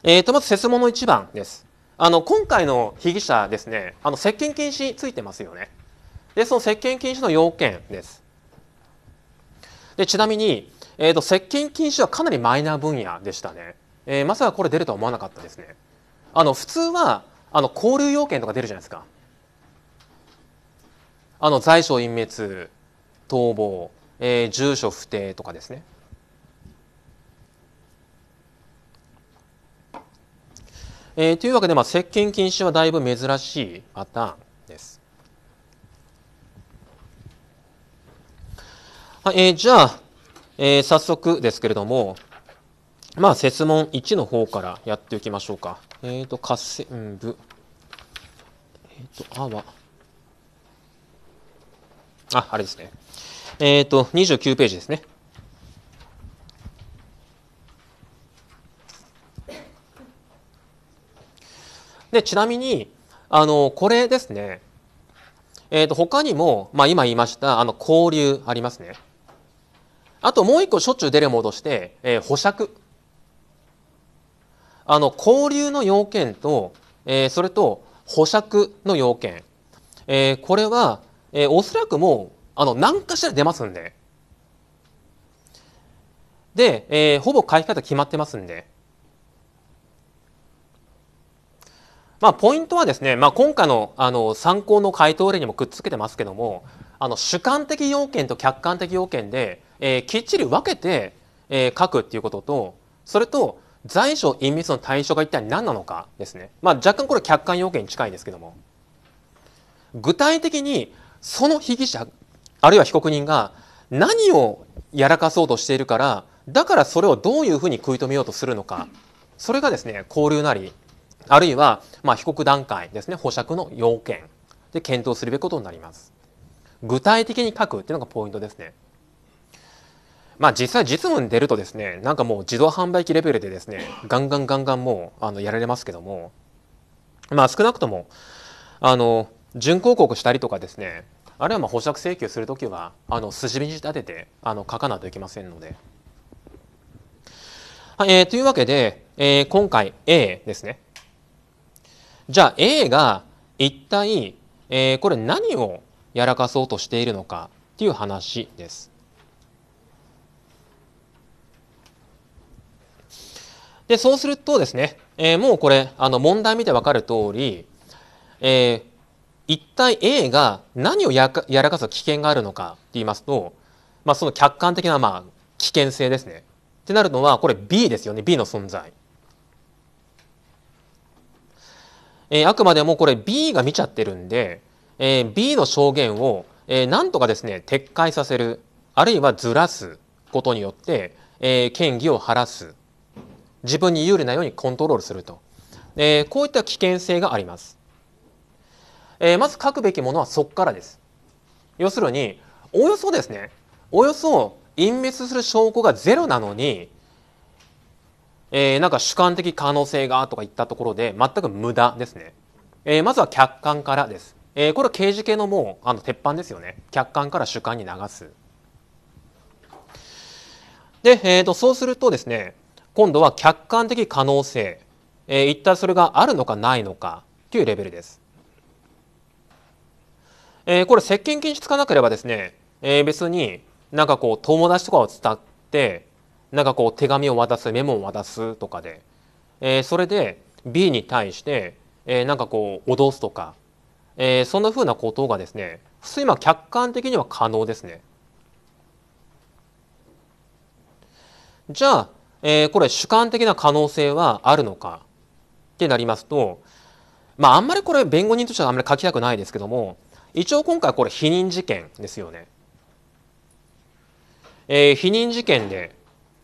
えー、とまず説問の1番です。あの今回の被疑者ですねあの接見禁止ついてますよね。でその接見禁止の要件です。でちなみに、えーと、接見禁止はかなりマイナー分野でしたね。えー、まさかこれ出るとは思わなかったですね。あの普通はあの交流要件とか出るじゃないですか。あの在所隠滅、逃亡、えー、住所不定とかですね。えー、というわけで、まあ、接見禁止はだいぶ珍しいパターンです。はいえー、じゃあ、えー、早速ですけれども、まあ、説問1の方からやっておきましょうか。えっ、ー、と、河川部。えっ、ー、と、あは。あ、あれですね。えっ、ー、と、29ページですね。で、ちなみに、あの、これですね。えっ、ー、と、他にも、まあ、今言いました、あの、交流ありますね。あともう一個しょっちゅう出るものとして、えー、保釈。あの交流の要件と、えー、それと保釈の要件、えー、これは、えー、おそらくもうあの何かしら出ますんで。で、えー、ほぼ書き方決まってますんで。まあ、ポイントはですね、まあ、今回のあの参考の回答例にもくっつけてますけども、あの主観的要件と客観的要件で、えー、きっちり分けて、えー、書くっていうことと、それと、財書隠密の対象が一体何なのかですね、まあ、若干これ客観要件に近いですけども具体的にその被疑者あるいは被告人が何をやらかそうとしているからだからそれをどういうふうに食い止めようとするのかそれがですね交流なりあるいはまあ被告段階ですね保釈の要件で検討するべきことになります。具体的に書くっていうのがポイントですね。まあ実際実務に出るとですねなんかもう自動販売機レベルでですねガンガンガンガンもうあのやられますけどもまあ少なくともあの準広告したりとかですねあるいはまあ保釈請求するときはあの筋道立ててあの書かないといけませんので。はい、えー、というわけで、えー、今回 A ですね。じゃあ A が一体、えー、これ何をやらかそうとしているのかっていう話です。でそうするとですね、えー、もうこれあの問題見て分かる通り、えー、一体 A が何をややらかす危険があるのかって言いますと、まあ、その客観的なまあ危険性ですね。ってなるのはこれ B ですよね B の存在。えー、あくまでもこれ B が見ちゃってるんで、えー、B の証言を、えー、なんとかですね撤回させるあるいはずらすことによって、えー、嫌疑を晴らす自分に有利なようにコントロールすると、えー、こういった危険性があります、えー、まず書くべきものはそこからです要するにおよそですねおよそ隠滅する証拠がゼロなのに、えー、なんか主観的可能性がとか言ったところで全く無駄ですね、えー、まずは客観からです、えー、これは刑事系のもうあの鉄板ですよね客観から主観に流すで、えーと、とそうするとですね今度は客観的可能性、えー、一体それがあるのかないのかというレベルです。えー、これ接近禁止つかなければですね、えー、別になんかこう友達とかを伝ってなんかこう手紙を渡すメモを渡すとかで、えー、それで B に対して、えー、なんかこう脅すとか、えー、そんなふうなことがですね普通今客観的には可能ですね。じゃあえー、これ主観的な可能性はあるのかってなりますと、まあ、あんまりこれ弁護人としてはあんまり書きたくないですけども一応今回これ否認事件ですよね。えー、否認事件で、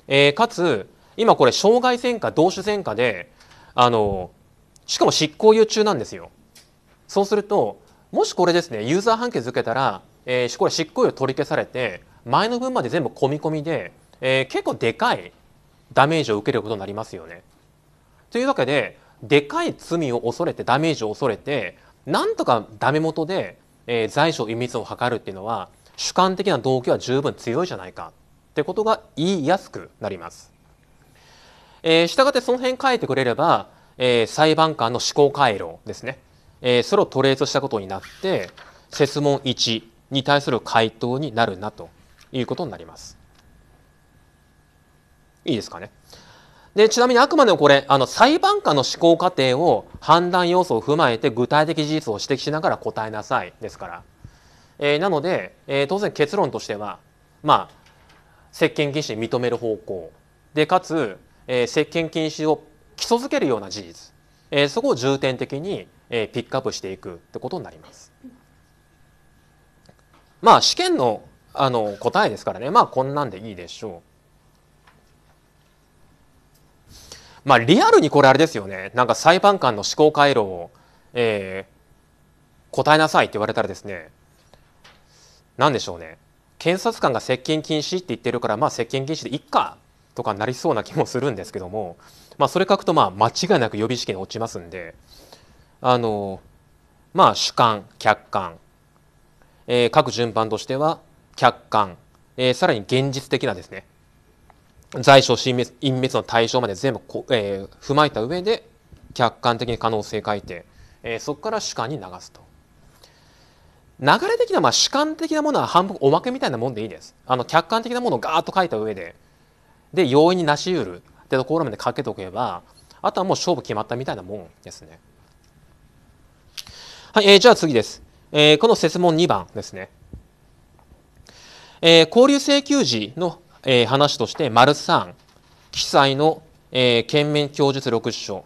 えー、かつ今これ傷害前科同種前科であのしかも執行猶予中なんですよ。そうするともしこれですねユーザー判決受けたら、えー、これ執行猶予取り消されて前の分まで全部込み込みで、えー、結構でかいダメージを受けることになりますよね。というわけででかい罪を恐れてダメージを恐れてなんとかダメ元で、えー、財所隠密を図るっていうのは主観的な動機は十分強いじゃないかってことが言いやすくなります。えー、がってその辺書いてくれれば、えー、裁判官の思考回路ですね、えー、それをトレースしたことになって設問1に対する回答になるなということになります。いいですかね。でちなみにあくまでもこれあの裁判官の思考過程を判断要素を踏まえて具体的事実を指摘しながら答えなさいですから、えー、なので、えー、当然結論としてはまあ接見禁止認める方向でかつ、えー、接見禁止を基礎づけるような事実、えー、そこを重点的に、えー、ピックアップしていくってことになります。まあ試験のあの答えですからねまあこんなんでいいでしょう。まあ、リアルにこれあれですよねなんか裁判官の思考回路を、えー、答えなさいって言われたらですね何でしょうね検察官が接近禁止って言ってるからまあ接近禁止でいっかとかなりそうな気もするんですけども、まあ、それ書くとまあ間違いなく予備試験落ちますんであのまあ主観客観、えー、書く順番としては客観、えー、さらに現実的なですね財所、親滅、隠滅の対象まで全部こ、えー、踏まえた上で客観的に可能性いて、えー、そこから主観に流すと流れ的な、まあ、主観的なものは半分おまけみたいなもんでいいですあの客観的なものをガーッと書いた上でで容易になし得るってところまでかけておけばあとはもう勝負決まったみたいなもんですねはい、えー、じゃあ次です、えー、この設問2番ですね、えー、交流請求時のえー、話として、丸3、記載の、えー、懸命供述録書、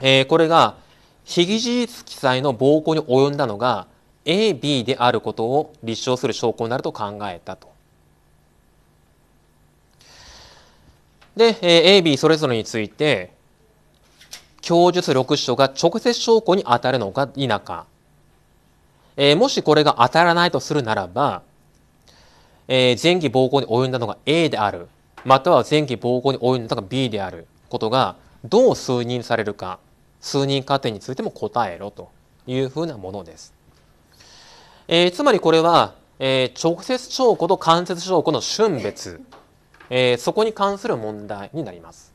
えー、これが、被疑事実記載の暴行に及んだのが A、B であることを立証する証拠になると考えたと。で、えー、A、B それぞれについて、供述録書が直接証拠に当たるのか否か、えー、もしこれが当たらないとするならば、え前期膀胱に及んだのが A であるまたは前期膀胱に及んだのが B であることがどう数人されるか数人過程についても答えろというふうなものです。えー、つまりこれは、えー、直接証拠と間接証拠の瞬別、えー、そこに関する問題になります。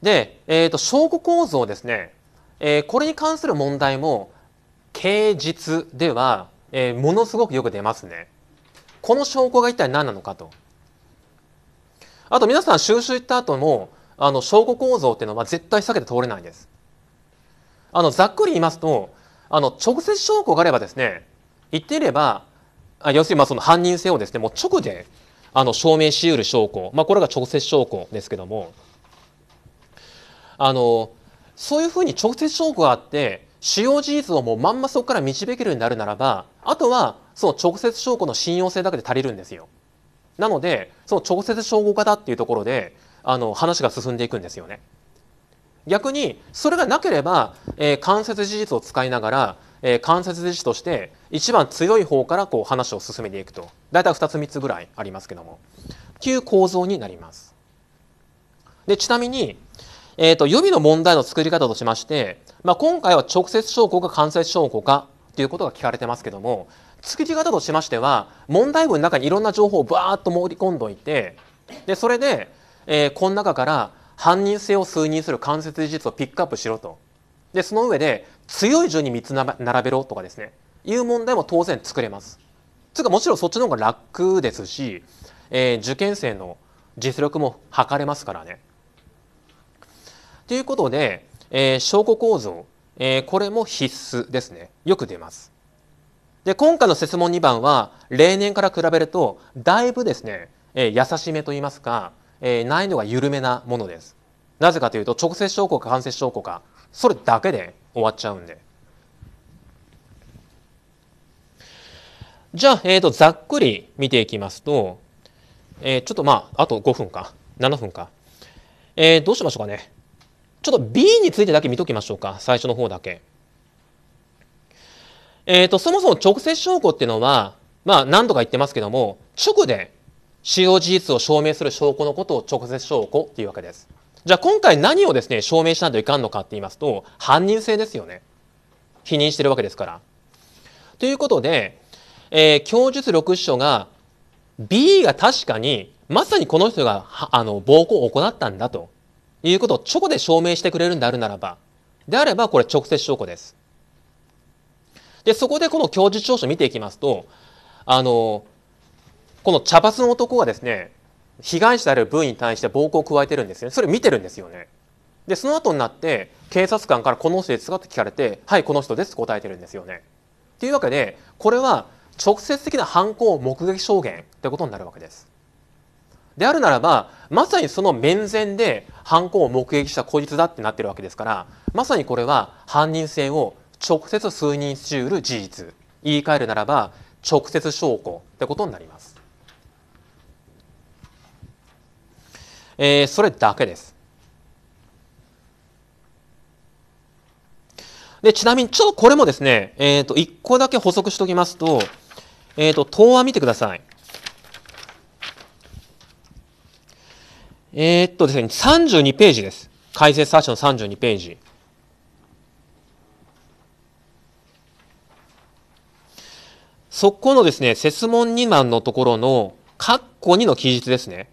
で、えーと、と証拠構造ですね、えー、これに関する問題も形実では、えー、ものすごくよく出ますね。この証拠が一体何なのかと。あと皆さん収集行った後もあの証拠構造っていうのは絶対避けて通れないんです。あのざっくり言いますとあの直接証拠があればですね言っていれば要するにまあその犯人性をですねもう直であの証明しうる証拠、まあ、これが直接証拠ですけどもあのそういうふうに直接証拠があって主要事実をもうまんまそこから導けるようになるならばあとはその直接証拠の信用性だけで足りるんですよ。なので、その直接証拠化だっていうところで、あの、話が進んでいくんですよね。逆に、それがなければ、えー、間接事実を使いながら、えー、間接事実として一番強い方からこう話を進めていくと大体2つ3つぐらいありますけどもという構造になります。でちなみに、えーと、と予備の問題の作り方としまして、まあ、今回は直接証拠か間接証拠かということが聞かれてますけども作り方としましては問題文の中にいろんな情報をバーッと盛り込んでおいてでそれで、えー、この中から犯人性を数認する間接事実をピックアップしろとでその上で強い順に3つ並べろとかですねいう問題も当然作れます。つうかもちろんそっちの方が楽ですし、えー、受験生の実力も測れますからね。ということで、えー、証拠構造、えー、これも必須ですねよく出ます。で、今回の質問2番は、例年から比べると、だいぶですね、えー、優しめと言いますか、えー、難易度が緩めなものです。なぜかというと、直接証拠か間接証拠か、それだけで終わっちゃうんで。じゃあ、えーと、とざっくり見ていきますと、えー、ちょっとまあ、あと5分か、7分か。えー、どうしましょうかね。ちょっと B についてだけ見ときましょうか、最初の方だけ。えっ、ー、と、そもそも直接証拠っていうのは、まあ何度か言ってますけども、直で使用事実を証明する証拠のことを直接証拠っていうわけです。じゃあ今回何をですね、証明しないといかんのかって言いますと、犯人性ですよね。否認してるわけですから。ということで、えー、供述6書が B が確かにまさにこの人があの暴行を行ったんだということを直で証明してくれるんであるならばであればこれ直接証拠ですで、そこでこの供述調書見ていきますと、あの、この茶髪の男はですね、被害者である部員に対して暴行を加えてるんですよね。それ見てるんですよね。で、その後になって、警察官からこの人ですかって聞かれて、はい、この人ですって答えてるんですよね。というわけで、これは直接的な犯行目撃証言ってことになるわけです。であるならば、まさにその面前で犯行を目撃した口実だってなってるわけですから、まさにこれは犯人性を直接数人しうる事実言い換えるならば直接証拠ってことになります、えー、それだけですでちなみにちょっとこれもですね、えー、と1個だけ補足しておきますと,、えー、と答案見てくださいえー、っとですね32ページです解説冊子の32ページそこのですね、説問2番のところの、括弧2の記述ですね。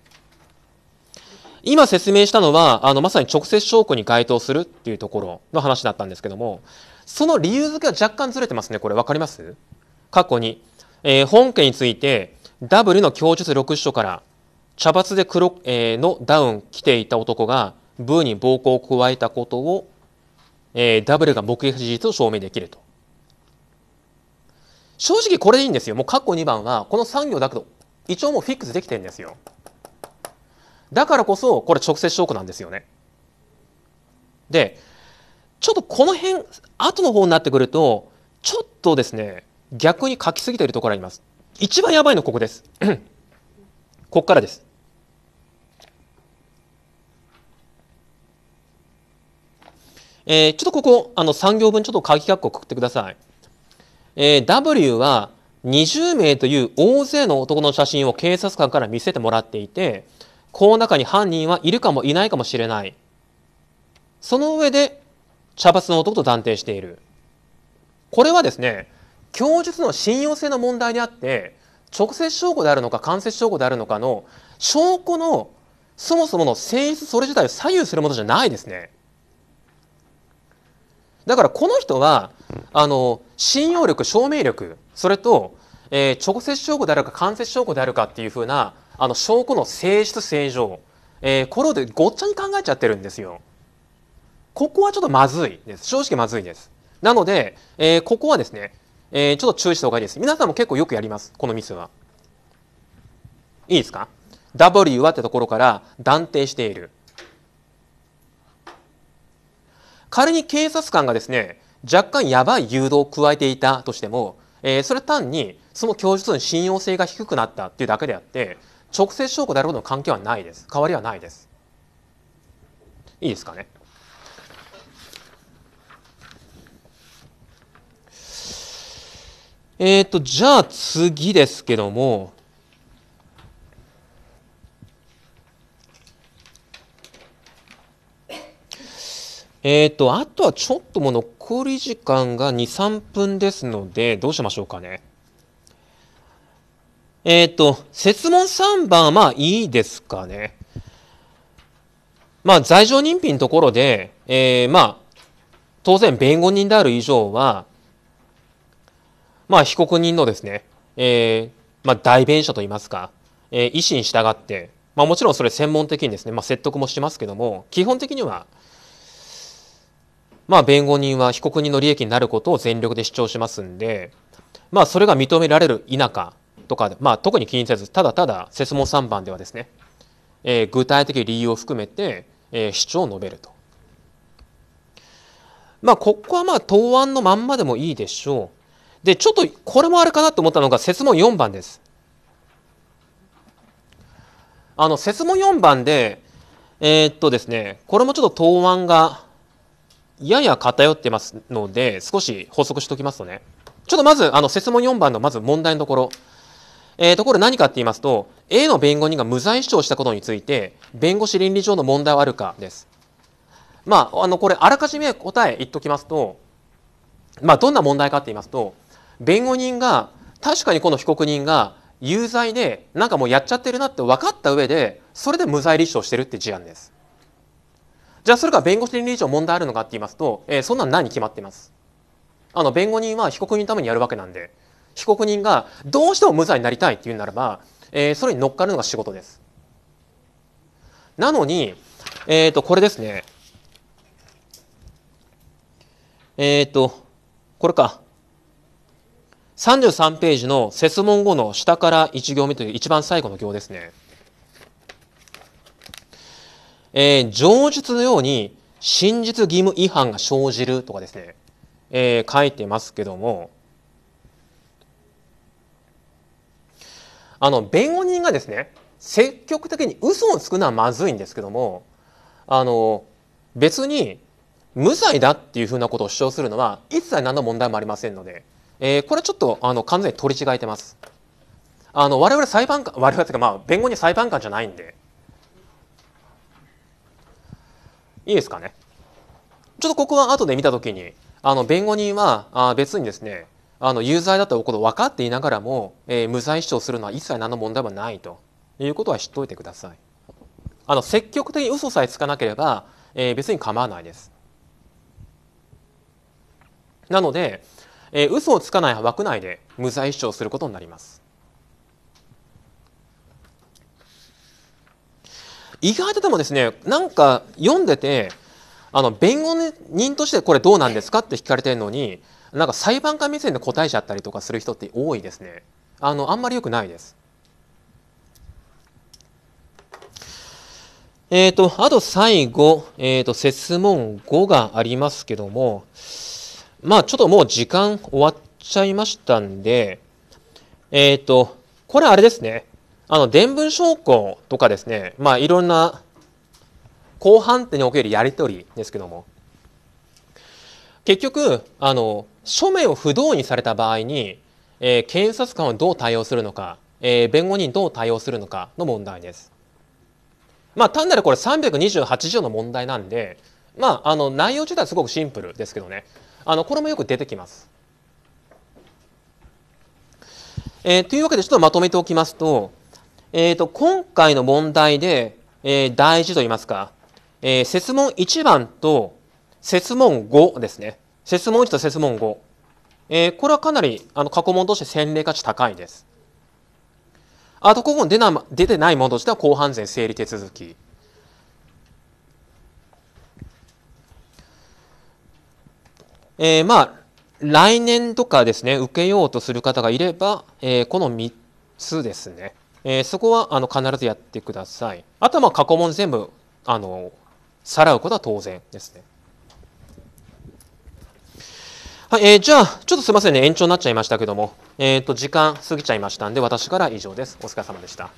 今説明したのは、あの、まさに直接証拠に該当するっていうところの話だったんですけども、その理由付けは若干ずれてますね。これ分かります括弧に、えー、本件について、ダブルの供述6書から、茶髪で黒、えー、のダウン着ていた男が、ブーに暴行を加えたことを、えー、ルが目撃事実を証明できると。正直これでいいんですよ。もう括弧2番は、この3行だけど、一応もうフィックスできてるんですよ。だからこそ、これ直接証拠なんですよね。で、ちょっとこの辺、後の方になってくると、ちょっとですね、逆に書きすぎているところあります。一番やばいのここです。ここからです。えー、ちょっとここ、あの3行分ちょっと鍵括弧をくってください。えー、W は20名という大勢の男の写真を警察官から見せてもらっていて、この中に犯人はいるかもいないかもしれない。その上で、茶髪の男と断定している。これはですね、供述の信用性の問題であって、直接証拠であるのか間接証拠であるのかの証拠のそもそもの性質それ自体を左右するものじゃないですね。だからこの人はあの信用力証明力それと、えー、直接証拠であるか間接証拠であるかっていうふうなあの証拠の性質性情、えー、これをでごっちゃに考えちゃってるんですよ。ここはちょっとまずいです正直まずいです。なので、えー、ここはですね、えー、ちょっと注意した方がいいです。皆さんも結構よくやりますこのミスは。いいですか ?W はってところから断定している。仮に警察官がですね若干やばい誘導を加えていたとしても、えー、それ単にその供述の信用性が低くなったっていうだけであって直接証拠であることの関係はないです変わりはないですいいですかねえっ、ー、とじゃあ次ですけどもえー、と、あとはちょっとも残り時間が2、3分ですので、どうしましょうかね。えっ、ー、と、設問3番、はまあいいですかね。まあ、罪状認否のところで、えー、まあ、当然弁護人である以上は、まあ、被告人のですね、えー、まあ、代弁者といいますか、えー、意思に従って、まあ、もちろんそれ専門的にですね、まあ、説得もしますけども、基本的には、まあ、弁護人は被告人の利益になることを全力で主張しますんで、まあ、それが認められる否かとか、まあ、特に気にせずただただ説問3番ではですね、えー、具体的理由を含めて、えー、主張を述べると。まあ、ここはまあ答案のまんまでもいいでしょう。でちょっとこれもあれかなと思ったのが説問4番です。あの説問4番でえー、っとですねこれもちょっと答案がやや偏ってますので、少し補足しておきますとね、ちょっとまず、あの、説問4番のまず問題のところ、えー、ところ何かって言いますと、A の弁護人が無罪主張したことについて、弁護士倫理上の問題はあるかです。まあ、あの、これ、あらかじめ答え言っときますと、まあ、どんな問題かって言いますと、弁護人が、確かにこの被告人が有罪で、なんかもうやっちゃってるなって分かった上で、それで無罪立証してるって事案です。じゃあそれが弁護士倫理上問題あるのかって言いますと、えー、そんなんないに決まってます。あの弁護人は被告人のためにやるわけなんで被告人がどうしても無罪になりたいっていうならば、えー、それに乗っかるのが仕事です。なのに、えっ、ー、とこれですね。えっ、ー、とこれか。33ページの設問後の下から1行目という一番最後の行ですね。えー、上述のように真実義務違反が生じるとかですね、えー、書いてますけども、あの、弁護人がですね、積極的に嘘をつくのはまずいんですけども、あの、別に無罪だっていうふうなことを主張するのは一切何の問題もありませんので、えー、これはちょっとあの完全に取り違えてます。あの、我々裁判官、我々というかまあ弁護人裁判官じゃないんで、いいですかね。ちょっとここは後で見た時にあの弁護人はあ別にですねあの有罪だとたこと分かっていながらも、えー、無罪主張するのは一切何の問題もないということは知っておいてください。あの積極的に嘘さえつかなければ、えー、別に構わないです。なので、えー、嘘をつかない枠内で無罪主張することになります。意外とでもですねなんか読んでてあの弁護人としてこれどうなんですかって聞かれてるのになんか裁判官目線で答えちゃったりとかする人って多いですねあのあんまりよくないですえっ、ー、とあと最後、えっ、ー、と説問5がありますけどもまあちょっともう時間終わっちゃいましたんでえっ、ー、とこれあれですねあの、伝文証拠とかですね、まあ、いろんな後半手におけるやり取りですけども、結局、あの、署名を不動にされた場合に、えー、検察官はどう対応するのか、えー、弁護人どう対応するのかの問題です。まあ、単なるこれ328条の問題なんで、まあ、あの、内容自体はすごくシンプルですけどね、あの、これもよく出てきます。えー、というわけでちょっとまとめておきますと、えーと、今回の問題で、えー、大事と言いますか、えー、説問1番と説問5ですね。説問1と説問5。えー、これはかなりあの過去問として先例価値高いです。あと、ここ出な出てないものとしては後半前整理手続き。えー、まあ、来年とかですね、受けようとする方がいれば、えー、この3つですね。えー、そこはあの必ずやってください。あとは過去問全部あのさらうことは当然ですね。はい、えー、じゃあ、ちょっとすみませんね、延長になっちゃいましたけども、えっ、ー、と、時間過ぎちゃいましたんで、私から以上です。お疲れ様でした。